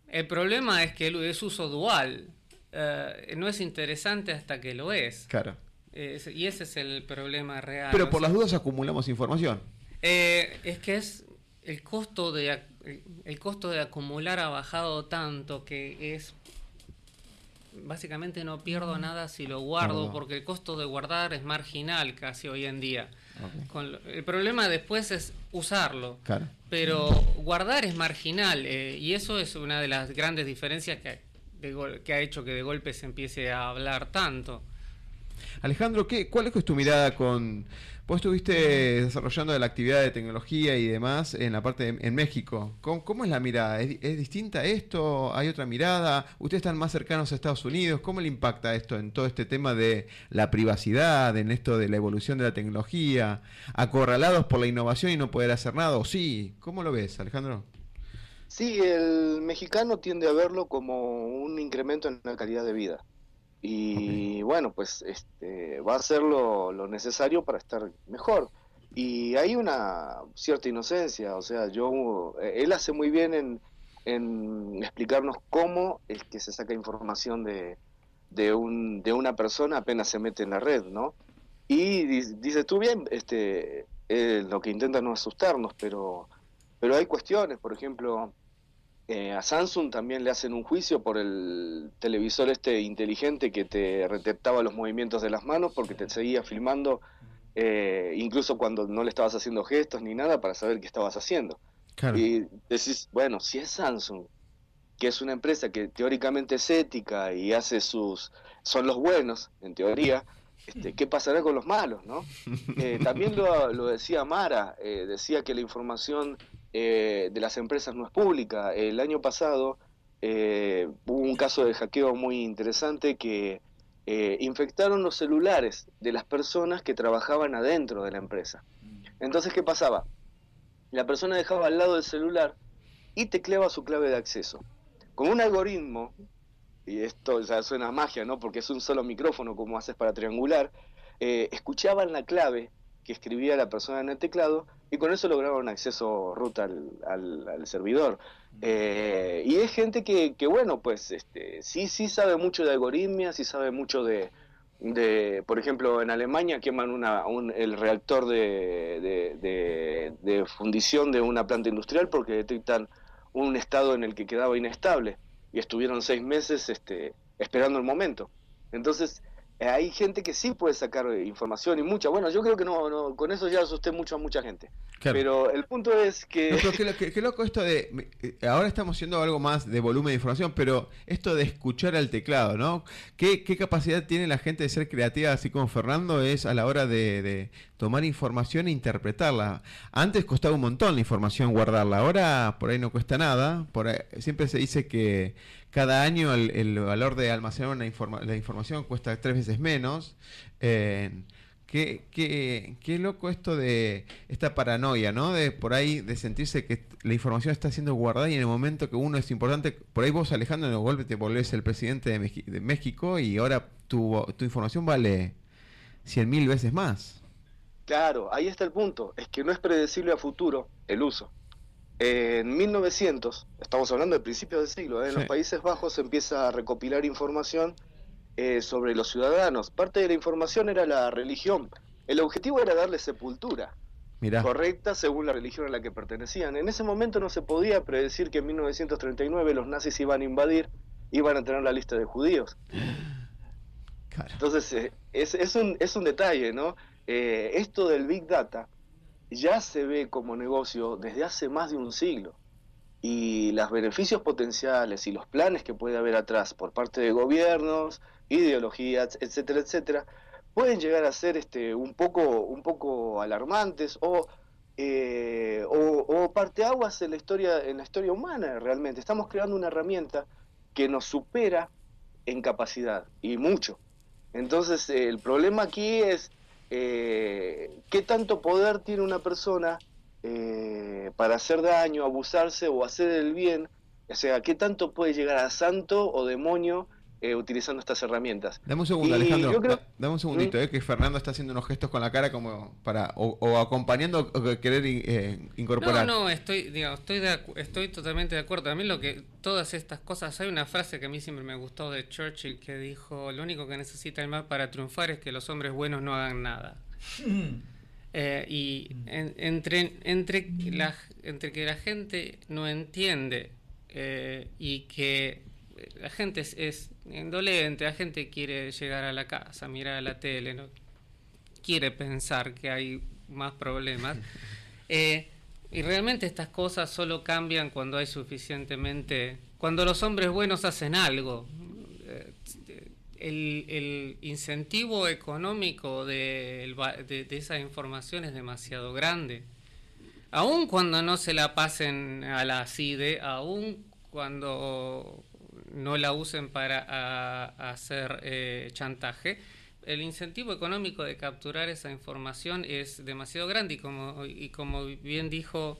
El problema es que es uso dual. Eh, no es interesante hasta que lo es. Claro. y ese es el problema real. Pero por las dudas acumulamos información. Eh, es que es el costo de el costo de acumular ha bajado tanto que es básicamente no pierdo nada si lo guardo porque el costo de guardar es marginal casi hoy en día. el problema después es usarlo, pero guardar es marginal eh, y eso es una de las grandes diferencias que, que ha hecho que de golpe se empiece a hablar tanto. Alejandro, ¿qué, ¿cuál es tu mirada con... Vos estuviste desarrollando la actividad de tecnología y demás en la parte en México. ¿Cómo, es la mirada? ¿Es, ¿Es, distinta esto? ¿Hay otra mirada? ¿Ustedes están más cercanos a Estados Unidos? ¿Cómo le impacta esto en todo este tema de la privacidad, en esto de la evolución de la tecnología? ¿Acorralados por la innovación y no poder hacer nada? ¿O sí? ¿Cómo lo ves, Alejandro? Sí, el mexicano tiende a verlo como un incremento en la calidad de vida. Y bueno, pues este, va a hacer lo, necesario para estar mejor. Y hay una cierta inocencia, o sea, yo eh, él hace muy bien en, explicarnos cómo es que se saca información de, de, un, de una persona apenas se mete en la red, ¿no? Y dice, tú bien, este, lo que intenta no asustarnos, pero, pero hay cuestiones, por ejemplo, eh, a Samsung también le hacen un juicio por el televisor este inteligente que te detectaba los movimientos de las manos porque te seguía filmando eh, incluso cuando no le estabas haciendo gestos ni nada para saber qué estabas haciendo. Y decís, bueno, si es Samsung, que es una empresa que teóricamente es ética y hace sus... son los buenos, en teoría, este, ¿qué pasará con los malos? ¿no? Eh, también lo, decía Mara, decía que la información eh, de las empresas no es pública. El año pasado eh, hubo un caso de hackeo muy interesante que eh, infectaron los celulares de las personas que trabajaban adentro de la empresa. Mm. Entonces, ¿qué pasaba? La persona dejaba al lado del celular y tecleaba su clave de acceso. Con un algoritmo, y esto ya suena a magia, ¿no? Porque es un solo micrófono, como haces para triangular, escuchaban la clave que escribía la persona en el teclado y con eso un acceso root al, servidor. Mm. Eh, y es gente que, que, bueno, pues este, sí, sí sabe mucho de algoritmias sí sabe mucho de, de por ejemplo, en Alemania queman una, un, el reactor de, de, de, fundición de una planta industrial porque detectan un estado en el que quedaba inestable y estuvieron seis meses este, esperando el momento. Entonces, hay gente que sí puede sacar eh, información y mucha. Bueno, yo creo que no, con eso ya asusté mucho a mucha gente. Pero el punto es que... qué, loco esto de... Eh, ahora estamos haciendo algo más de volumen de información, pero esto de escuchar al teclado, ¿no? ¿Qué, capacidad tiene la gente de ser creativa, así como Fernando, es a la hora de, tomar información e interpretarla? Antes costaba un montón la información guardarla, ahora por ahí no cuesta nada. Por siempre se dice que cada año el, valor de almacenar la información cuesta tres veces menos. Eh, qué, loco esto de esta paranoia, ¿no? De por ahí, de sentirse que la información está siendo guardada y en el momento que uno es importante, por ahí vos Alejandro, el golpe te volvés el presidente de, México y ahora tu, tu información vale cien mil veces más. Claro, ahí está el punto, es que no es predecible a futuro el uso. En 1900, estamos hablando del principio del siglo, ¿eh? en los Países Bajos se empieza a recopilar información eh, sobre los ciudadanos. Parte de la información era la religión. El objetivo era darle sepultura correcta según la religión a la que pertenecían. En ese momento no se podía predecir que en 1939 los nazis iban a invadir, iban a tener la lista de judíos. Entonces, eh, un, es un detalle, ¿no? esto del Big Data ya se ve como negocio desde hace más de un siglo. Y los beneficios potenciales y los planes que puede haber atrás por parte de gobiernos, ideologías, etcétera, etcétera, pueden llegar a ser este, un, poco, un poco alarmantes o, eh, o, parteaguas en la, historia, en la historia humana realmente. Estamos creando una herramienta que nos supera en capacidad y mucho. Entonces el problema aquí es eh, qué tanto poder tiene una persona eh, para hacer daño, abusarse o hacer el bien, o sea, qué tanto puede llegar a santo o demonio eh, utilizando estas herramientas. Dame un segundo, Alejandro. Dame un segundito, eh, que Fernando está haciendo unos gestos con la cara como para o, acompañando o querer eh, incorporar. No, no, estoy, estoy, totalmente de acuerdo. mí lo que todas estas cosas, hay una frase que a mí siempre me gustó de Churchill que dijo, lo único que necesita el mar para triunfar es que los hombres buenos no hagan nada. y entre, entre, que la gente no entiende y que la gente es indolente, la gente quiere llegar a la casa, mirar la tele, no quiere pensar que hay más problemas. Eh, y realmente estas cosas solo cambian cuando hay suficientemente, cuando los hombres buenos hacen algo. Eh, el, incentivo económico de, de, esa información es demasiado grande. Aun cuando no se la pasen a la CIDE, aun cuando no la usen para hacer eh, chantaje. El incentivo económico de capturar esa información es demasiado grande y como, bien dijo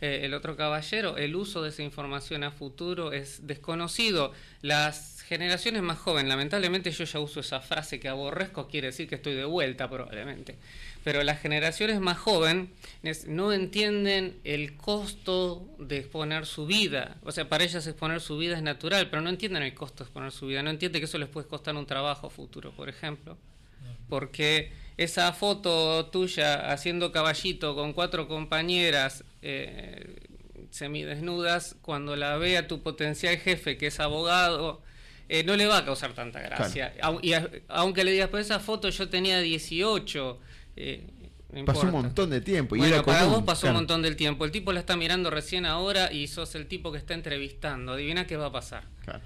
eh, el otro caballero, el uso de esa información a futuro es desconocido. Las generaciones más jóvenes, lamentablemente yo ya uso esa frase que aborrezco, quiere decir que estoy de vuelta probablemente pero las generaciones más jóvenes no entienden el costo de exponer su vida. O sea, para ellas exponer su vida es natural, pero no entienden el costo de exponer su vida. No entienden que eso les puede costar un trabajo futuro, por ejemplo. Porque esa foto tuya haciendo caballito con cuatro compañeras eh, semidesnudas, cuando la vea tu potencial jefe que es abogado, eh, no le va a causar tanta gracia. y aunque le digas, pues esa foto yo tenía 18 eh, pasó un montón de tiempo. y era para vos pasó un montón del tiempo. El tipo la está mirando recién ahora y sos el tipo que está entrevistando. Adivina qué va a pasar. Claro.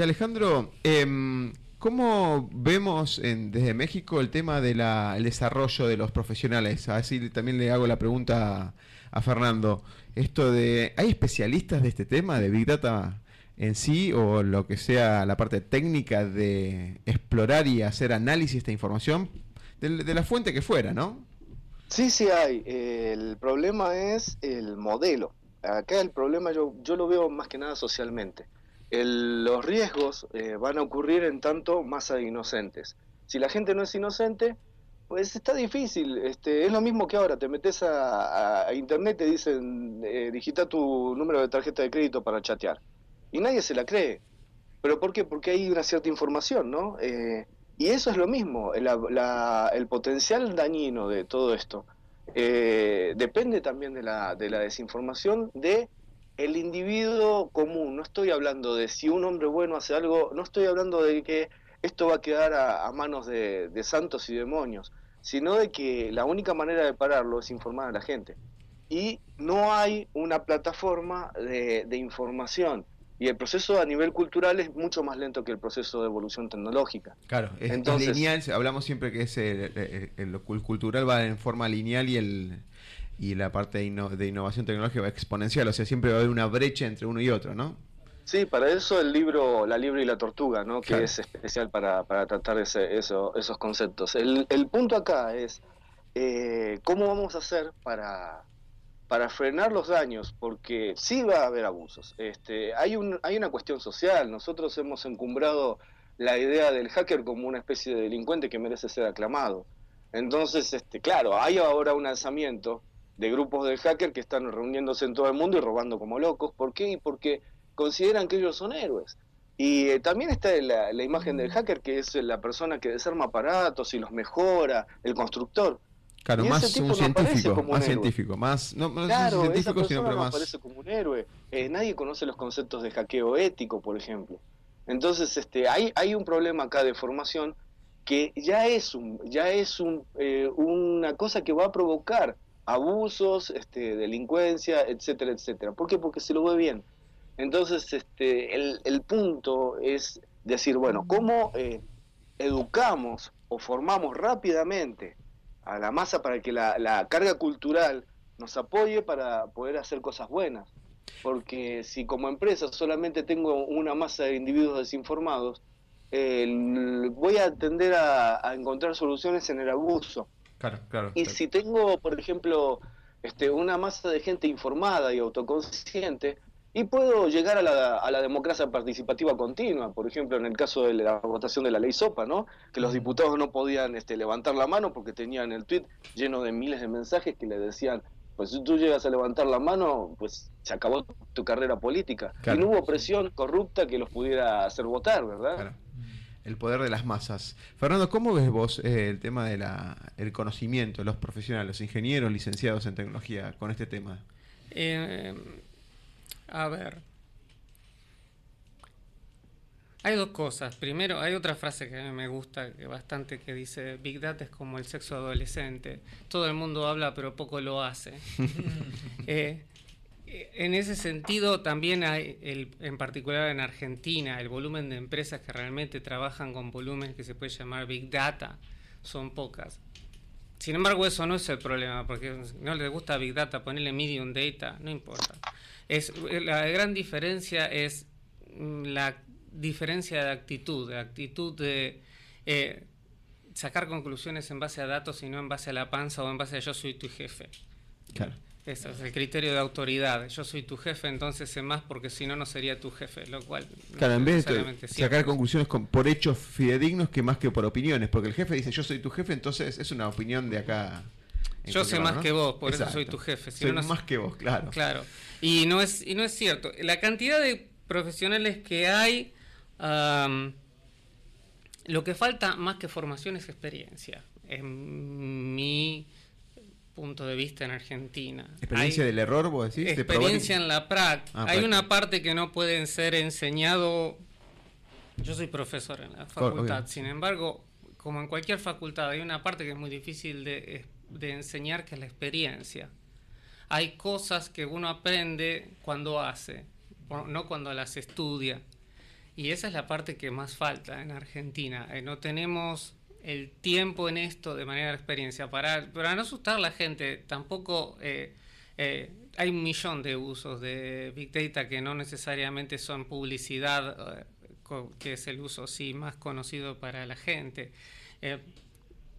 Alejandro, eh, ¿cómo vemos desde México el tema del desarrollo de los profesionales? Así también le hago la pregunta a, Fernando. Esto de, ¿Hay especialistas de este tema, de Big Data en sí o lo que sea la parte técnica de explorar y hacer análisis de esta información de, la fuente que fuera, ¿no? Sí, sí hay. El problema es el modelo. Acá el problema yo, yo lo veo más que nada socialmente. los riesgos eh, van a ocurrir en tanto masa a inocentes. Si la gente no es inocente, pues está difícil. Este, es lo mismo que ahora. Te metes a, internet, te dicen, eh, digita tu número de tarjeta de crédito para chatear. Y nadie se la cree. ¿Pero por qué? Porque hay una cierta información, ¿no? Eh, y eso es lo mismo, el potencial dañino de todo esto eh, depende también de la, de la desinformación de el individuo común. No estoy hablando de si un hombre bueno hace algo, no estoy hablando de que esto va a quedar a, manos de, santos y demonios, sino de que la única manera de pararlo es informar a la gente. Y no hay una plataforma de información y el proceso a nivel cultural es mucho más lento que el proceso de evolución tecnológica. Claro, es Entonces, lineal, hablamos siempre que es el, cultural va en forma lineal y el y la parte de, innovación tecnológica va exponencial, o sea, siempre va a haber una brecha entre uno y otro, ¿no? Sí, para eso el libro La Libre y la Tortuga, ¿no? que es especial para, tratar esos conceptos. El, punto acá es eh, cómo vamos a hacer para, para frenar los daños, porque sí va a haber abusos. Este, hay, hay una cuestión social, nosotros hemos encumbrado la idea del hacker como una especie de delincuente que merece ser aclamado. Entonces, este, claro, hay ahora un alzamiento de grupos de hacker que están reuniéndose en todo el mundo y robando como locos. ¿Por qué? Porque consideran que ellos son héroes. Y eh, también está la imagen del mm. hacker, que es la persona que desarma aparatos y los mejora, el constructor. Claro, más un científico, más científico, más aparece como un héroe. Eh, nadie conoce los conceptos de hackeo ético, por ejemplo. Entonces, este, hay, hay un problema acá de formación que ya es un, ya es eh, una cosa que va a provocar abusos, este, delincuencia, etcétera, etcétera. ¿Por qué? Porque se lo ve bien. Entonces, este, el, punto es decir, bueno, ¿cómo eh, educamos o formamos rápidamente a la masa para que la, carga cultural nos apoye para poder hacer cosas buenas. Porque si como empresa solamente tengo una masa de individuos desinformados, eh, voy a tender a, encontrar soluciones en el abuso. y si tengo, por ejemplo, este, una masa de gente informada y autoconsciente, y puedo llegar a la, democracia participativa continua, por ejemplo, en el caso de la votación de la ley SOPA, ¿no? que los mm. diputados no podían este, levantar la mano porque tenían el tweet lleno de miles de mensajes que le decían, pues si tú llegas a levantar la mano, pues se acabó tu carrera política. Y no hubo presión corrupta que los pudiera hacer votar, ¿verdad? El poder de las masas. Fernando, ¿cómo ves vos eh, el tema del el conocimiento, los profesionales, los ingenieros licenciados en tecnología con este tema? Eh, a ver. Hay dos cosas. Primero, hay otra frase que me gusta bastante que dice, Big Data es como el sexo adolescente. Todo el mundo habla pero poco lo hace. Eh, eh, en ese sentido, también hay, en particular en Argentina, el volumen de empresas que realmente trabajan con volúmenes que se puede llamar Big Data son pocas. Sin embargo, eso no es el problema, porque no les gusta Big Data, ponerle Medium Data, no importa la gran diferencia es mm, la diferencia de actitud, de actitud de eh, sacar conclusiones en base a datos y no en base a la panza o en base a yo soy tu jefe. Claro. Eso es el criterio de autoridad. Yo soy tu jefe, entonces sé más porque si no, no sería tu jefe. Lo cual. Claro, en vez de sacar conclusiones por hechos fidedignos que más que por opiniones, porque el jefe dice yo soy tu jefe, entonces es una opinión de acá. Yo sé más que vos, por eso soy tu jefe. Si soy más que vos, claro. Claro. Y no es, y no es cierto. La cantidad de profesionales que hay, lo que falta más que formación es experiencia. Es mi punto de vista en Argentina. ¿Experiencia del error, vos decís? Experiencia en la práctica. Ah, hay una parte que no pueden ser enseñado. Yo soy profesor en la facultad, sin embargo, como en cualquier facultad, hay una parte que es muy difícil de de enseñar que es la experiencia. Hay cosas que uno aprende cuando hace, no cuando las estudia. Y esa es la parte que más falta en Argentina. Eh, no tenemos el tiempo en esto de manera experiencia. Para, para no asustar a la gente, tampoco eh, eh, hay un millón de usos de Big Data que no necesariamente son publicidad, que es el uso sí más conocido para la gente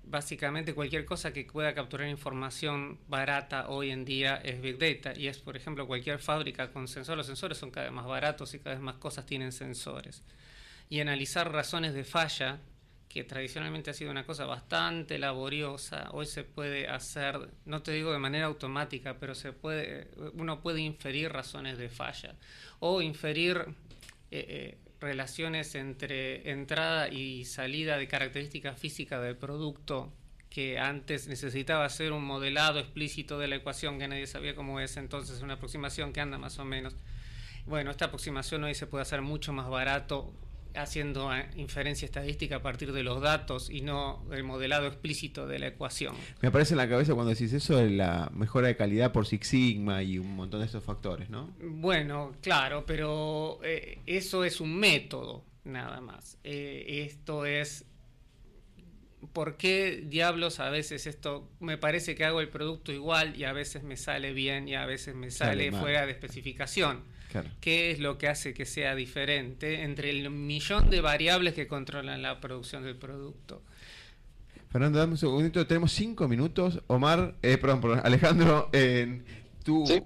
básicamente cualquier cosa que pueda capturar información barata hoy en día es Big Data y es, por ejemplo, cualquier fábrica con sensores. Los sensores son cada vez más baratos y cada vez más cosas tienen sensores. Y analizar razones de falla, que tradicionalmente ha sido una cosa bastante laboriosa, hoy se puede hacer, no te digo de manera automática, pero se puede, uno puede inferir razones de falla o inferir... Eh, eh, relaciones entre entrada y salida de características físicas del producto que antes necesitaba hacer un modelado explícito de la ecuación que nadie sabía cómo es, entonces una aproximación que anda más o menos. Bueno, esta aproximación hoy se puede hacer mucho más barato haciendo eh, inferencia estadística a partir de los datos y no del modelado explícito de la ecuación. Me aparece en la cabeza cuando decís eso de la mejora de calidad por Six Sigma y un montón de esos factores, ¿no? Bueno, claro, pero eh, eso es un método nada más. Eh, esto es... ¿Por qué diablos a veces esto me parece que hago el producto igual y a veces me sale bien y a veces me sale fuera de especificación? ¿Qué es lo que hace que sea diferente entre el millón de variables que controlan la producción del producto? Fernando, dame un segundito, tenemos cinco minutos. Omar, eh, perdón, Alejandro,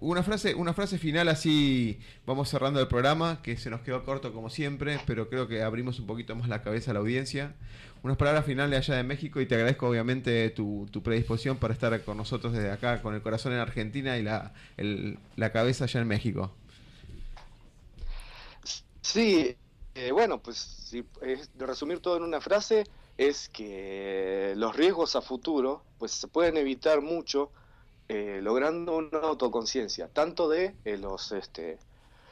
una, frase, una frase final así, vamos cerrando el programa, que se nos quedó corto como siempre, pero creo que abrimos un poquito más la cabeza a la audiencia. Unas palabras finales allá de México y te agradezco obviamente tu, predisposición para estar con nosotros desde acá, con el corazón en Argentina y la, la cabeza allá en México. Sí, eh, bueno, pues resumir todo en una frase, es que los riesgos a futuro pues se pueden evitar mucho eh, logrando una autoconciencia, tanto de eh, los este,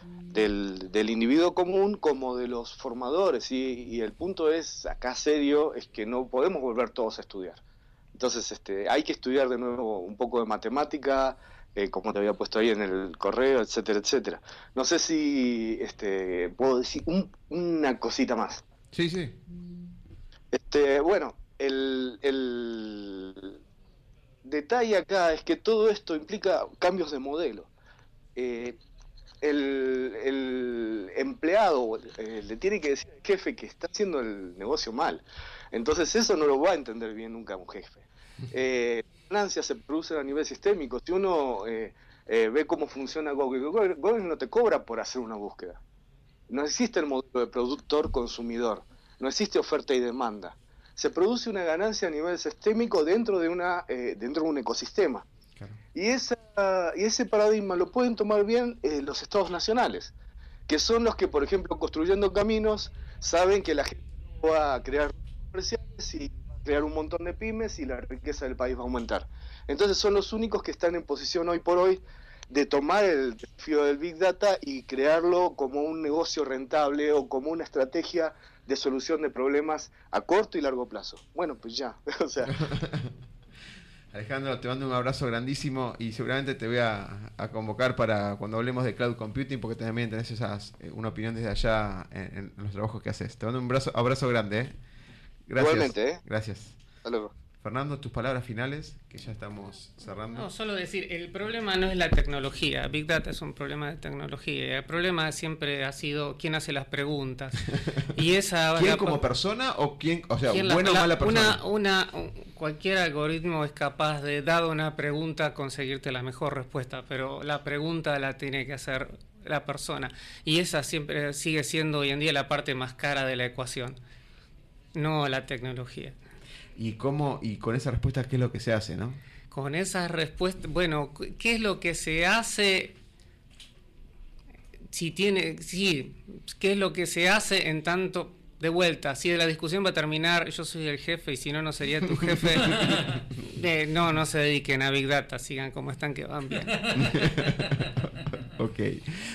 mm. del, individuo común como de los formadores. Y, el punto es, acá serio, es que no podemos volver todos a estudiar. Entonces, este, hay que estudiar de nuevo un poco de matemática, eh, como te había puesto ahí en el correo, etcétera, etcétera. No sé si este, puedo decir una cosita más. Sí, sí. Este, bueno, el, detalle acá es que todo esto implica cambios de modelo. Eh, el, empleado eh, le tiene que decir al jefe que está haciendo el negocio mal. Entonces eso no lo va a entender bien nunca un jefe. ganancias se producen a nivel sistémico. Si uno eh, eh, ve cómo funciona Google, Google, no te cobra por hacer una búsqueda. No existe el modelo de productor-consumidor, no existe oferta y demanda. Se produce una ganancia a nivel sistémico dentro de, una, eh, dentro de un ecosistema. Y, esa, y ese paradigma lo pueden tomar bien los estados nacionales, que son los que, por ejemplo, construyendo caminos, saben que la gente va a crear comerciales y crear un montón de pymes y la riqueza del país va a aumentar. Entonces son los únicos que están en posición hoy por hoy de tomar el desafío del Big Data y crearlo como un negocio rentable o como una estrategia de solución de problemas a corto y largo plazo. Bueno, pues ya, o Alejandro, te mando un abrazo grandísimo y seguramente te voy a, convocar para cuando hablemos de cloud computing porque también tenés esas, eh, una opinión desde allá en, los trabajos que haces. Te mando un abrazo, abrazo grande. Eh. Gracias. ¿eh? Gracias. Fernando, tus palabras finales, que ya estamos cerrando. No, solo decir, el problema no es la tecnología. Big Data es un problema de tecnología. El problema siempre ha sido quién hace las preguntas. y esa ¿Quién como persona o quién, o sea, buena o mala persona? Una, una, cualquier algoritmo es capaz de, dado una pregunta, conseguirte la mejor respuesta, pero la pregunta la tiene que hacer la persona. Y esa siempre sigue siendo hoy en día la parte más cara de la ecuación no la tecnología. ¿Y, cómo, y con esa respuesta, ¿qué es lo que se hace, no? Con esa respuesta, bueno, ¿qué es lo que se hace? Si tiene, sí, ¿qué es lo que se hace en tanto de vuelta, si la discusión va a terminar, yo soy el jefe y si no, no sería tu jefe. Eh, no, no se dediquen a Big Data, sigan como están, que van bien. ok.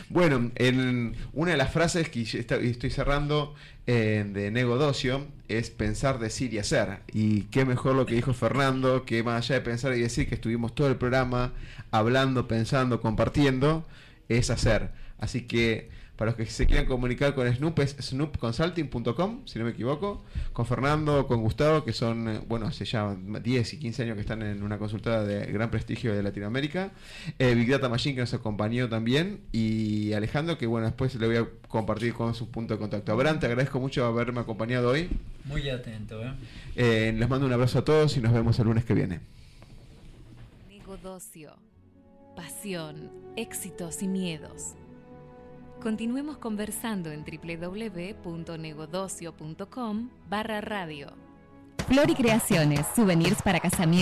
Bueno, en una de las frases que estoy cerrando eh, de Nego es pensar, decir y hacer. Y qué mejor lo que dijo Fernando, que más allá de pensar y decir que estuvimos todo el programa hablando, pensando, compartiendo, es hacer. Así que para los que se quieran comunicar con Snoop, es snoopconsulting.com, si no me equivoco. Con Fernando, con Gustavo, que son, eh, bueno, hace ya 10 y 15 años que están en una consultora de gran prestigio de Latinoamérica. Eh, Big Data Machine, que nos acompañó también. Y Alejandro, que bueno, después le voy a compartir con su punto de contacto. Abraham, te agradezco mucho haberme acompañado hoy. Muy atento, ¿eh? eh les mando un abrazo a todos y nos vemos el lunes que viene. docio, pasión, éxitos y miedos. Continuemos conversando en www.negodocio.com barra radio. Flor y Creaciones, souvenirs para casamiento.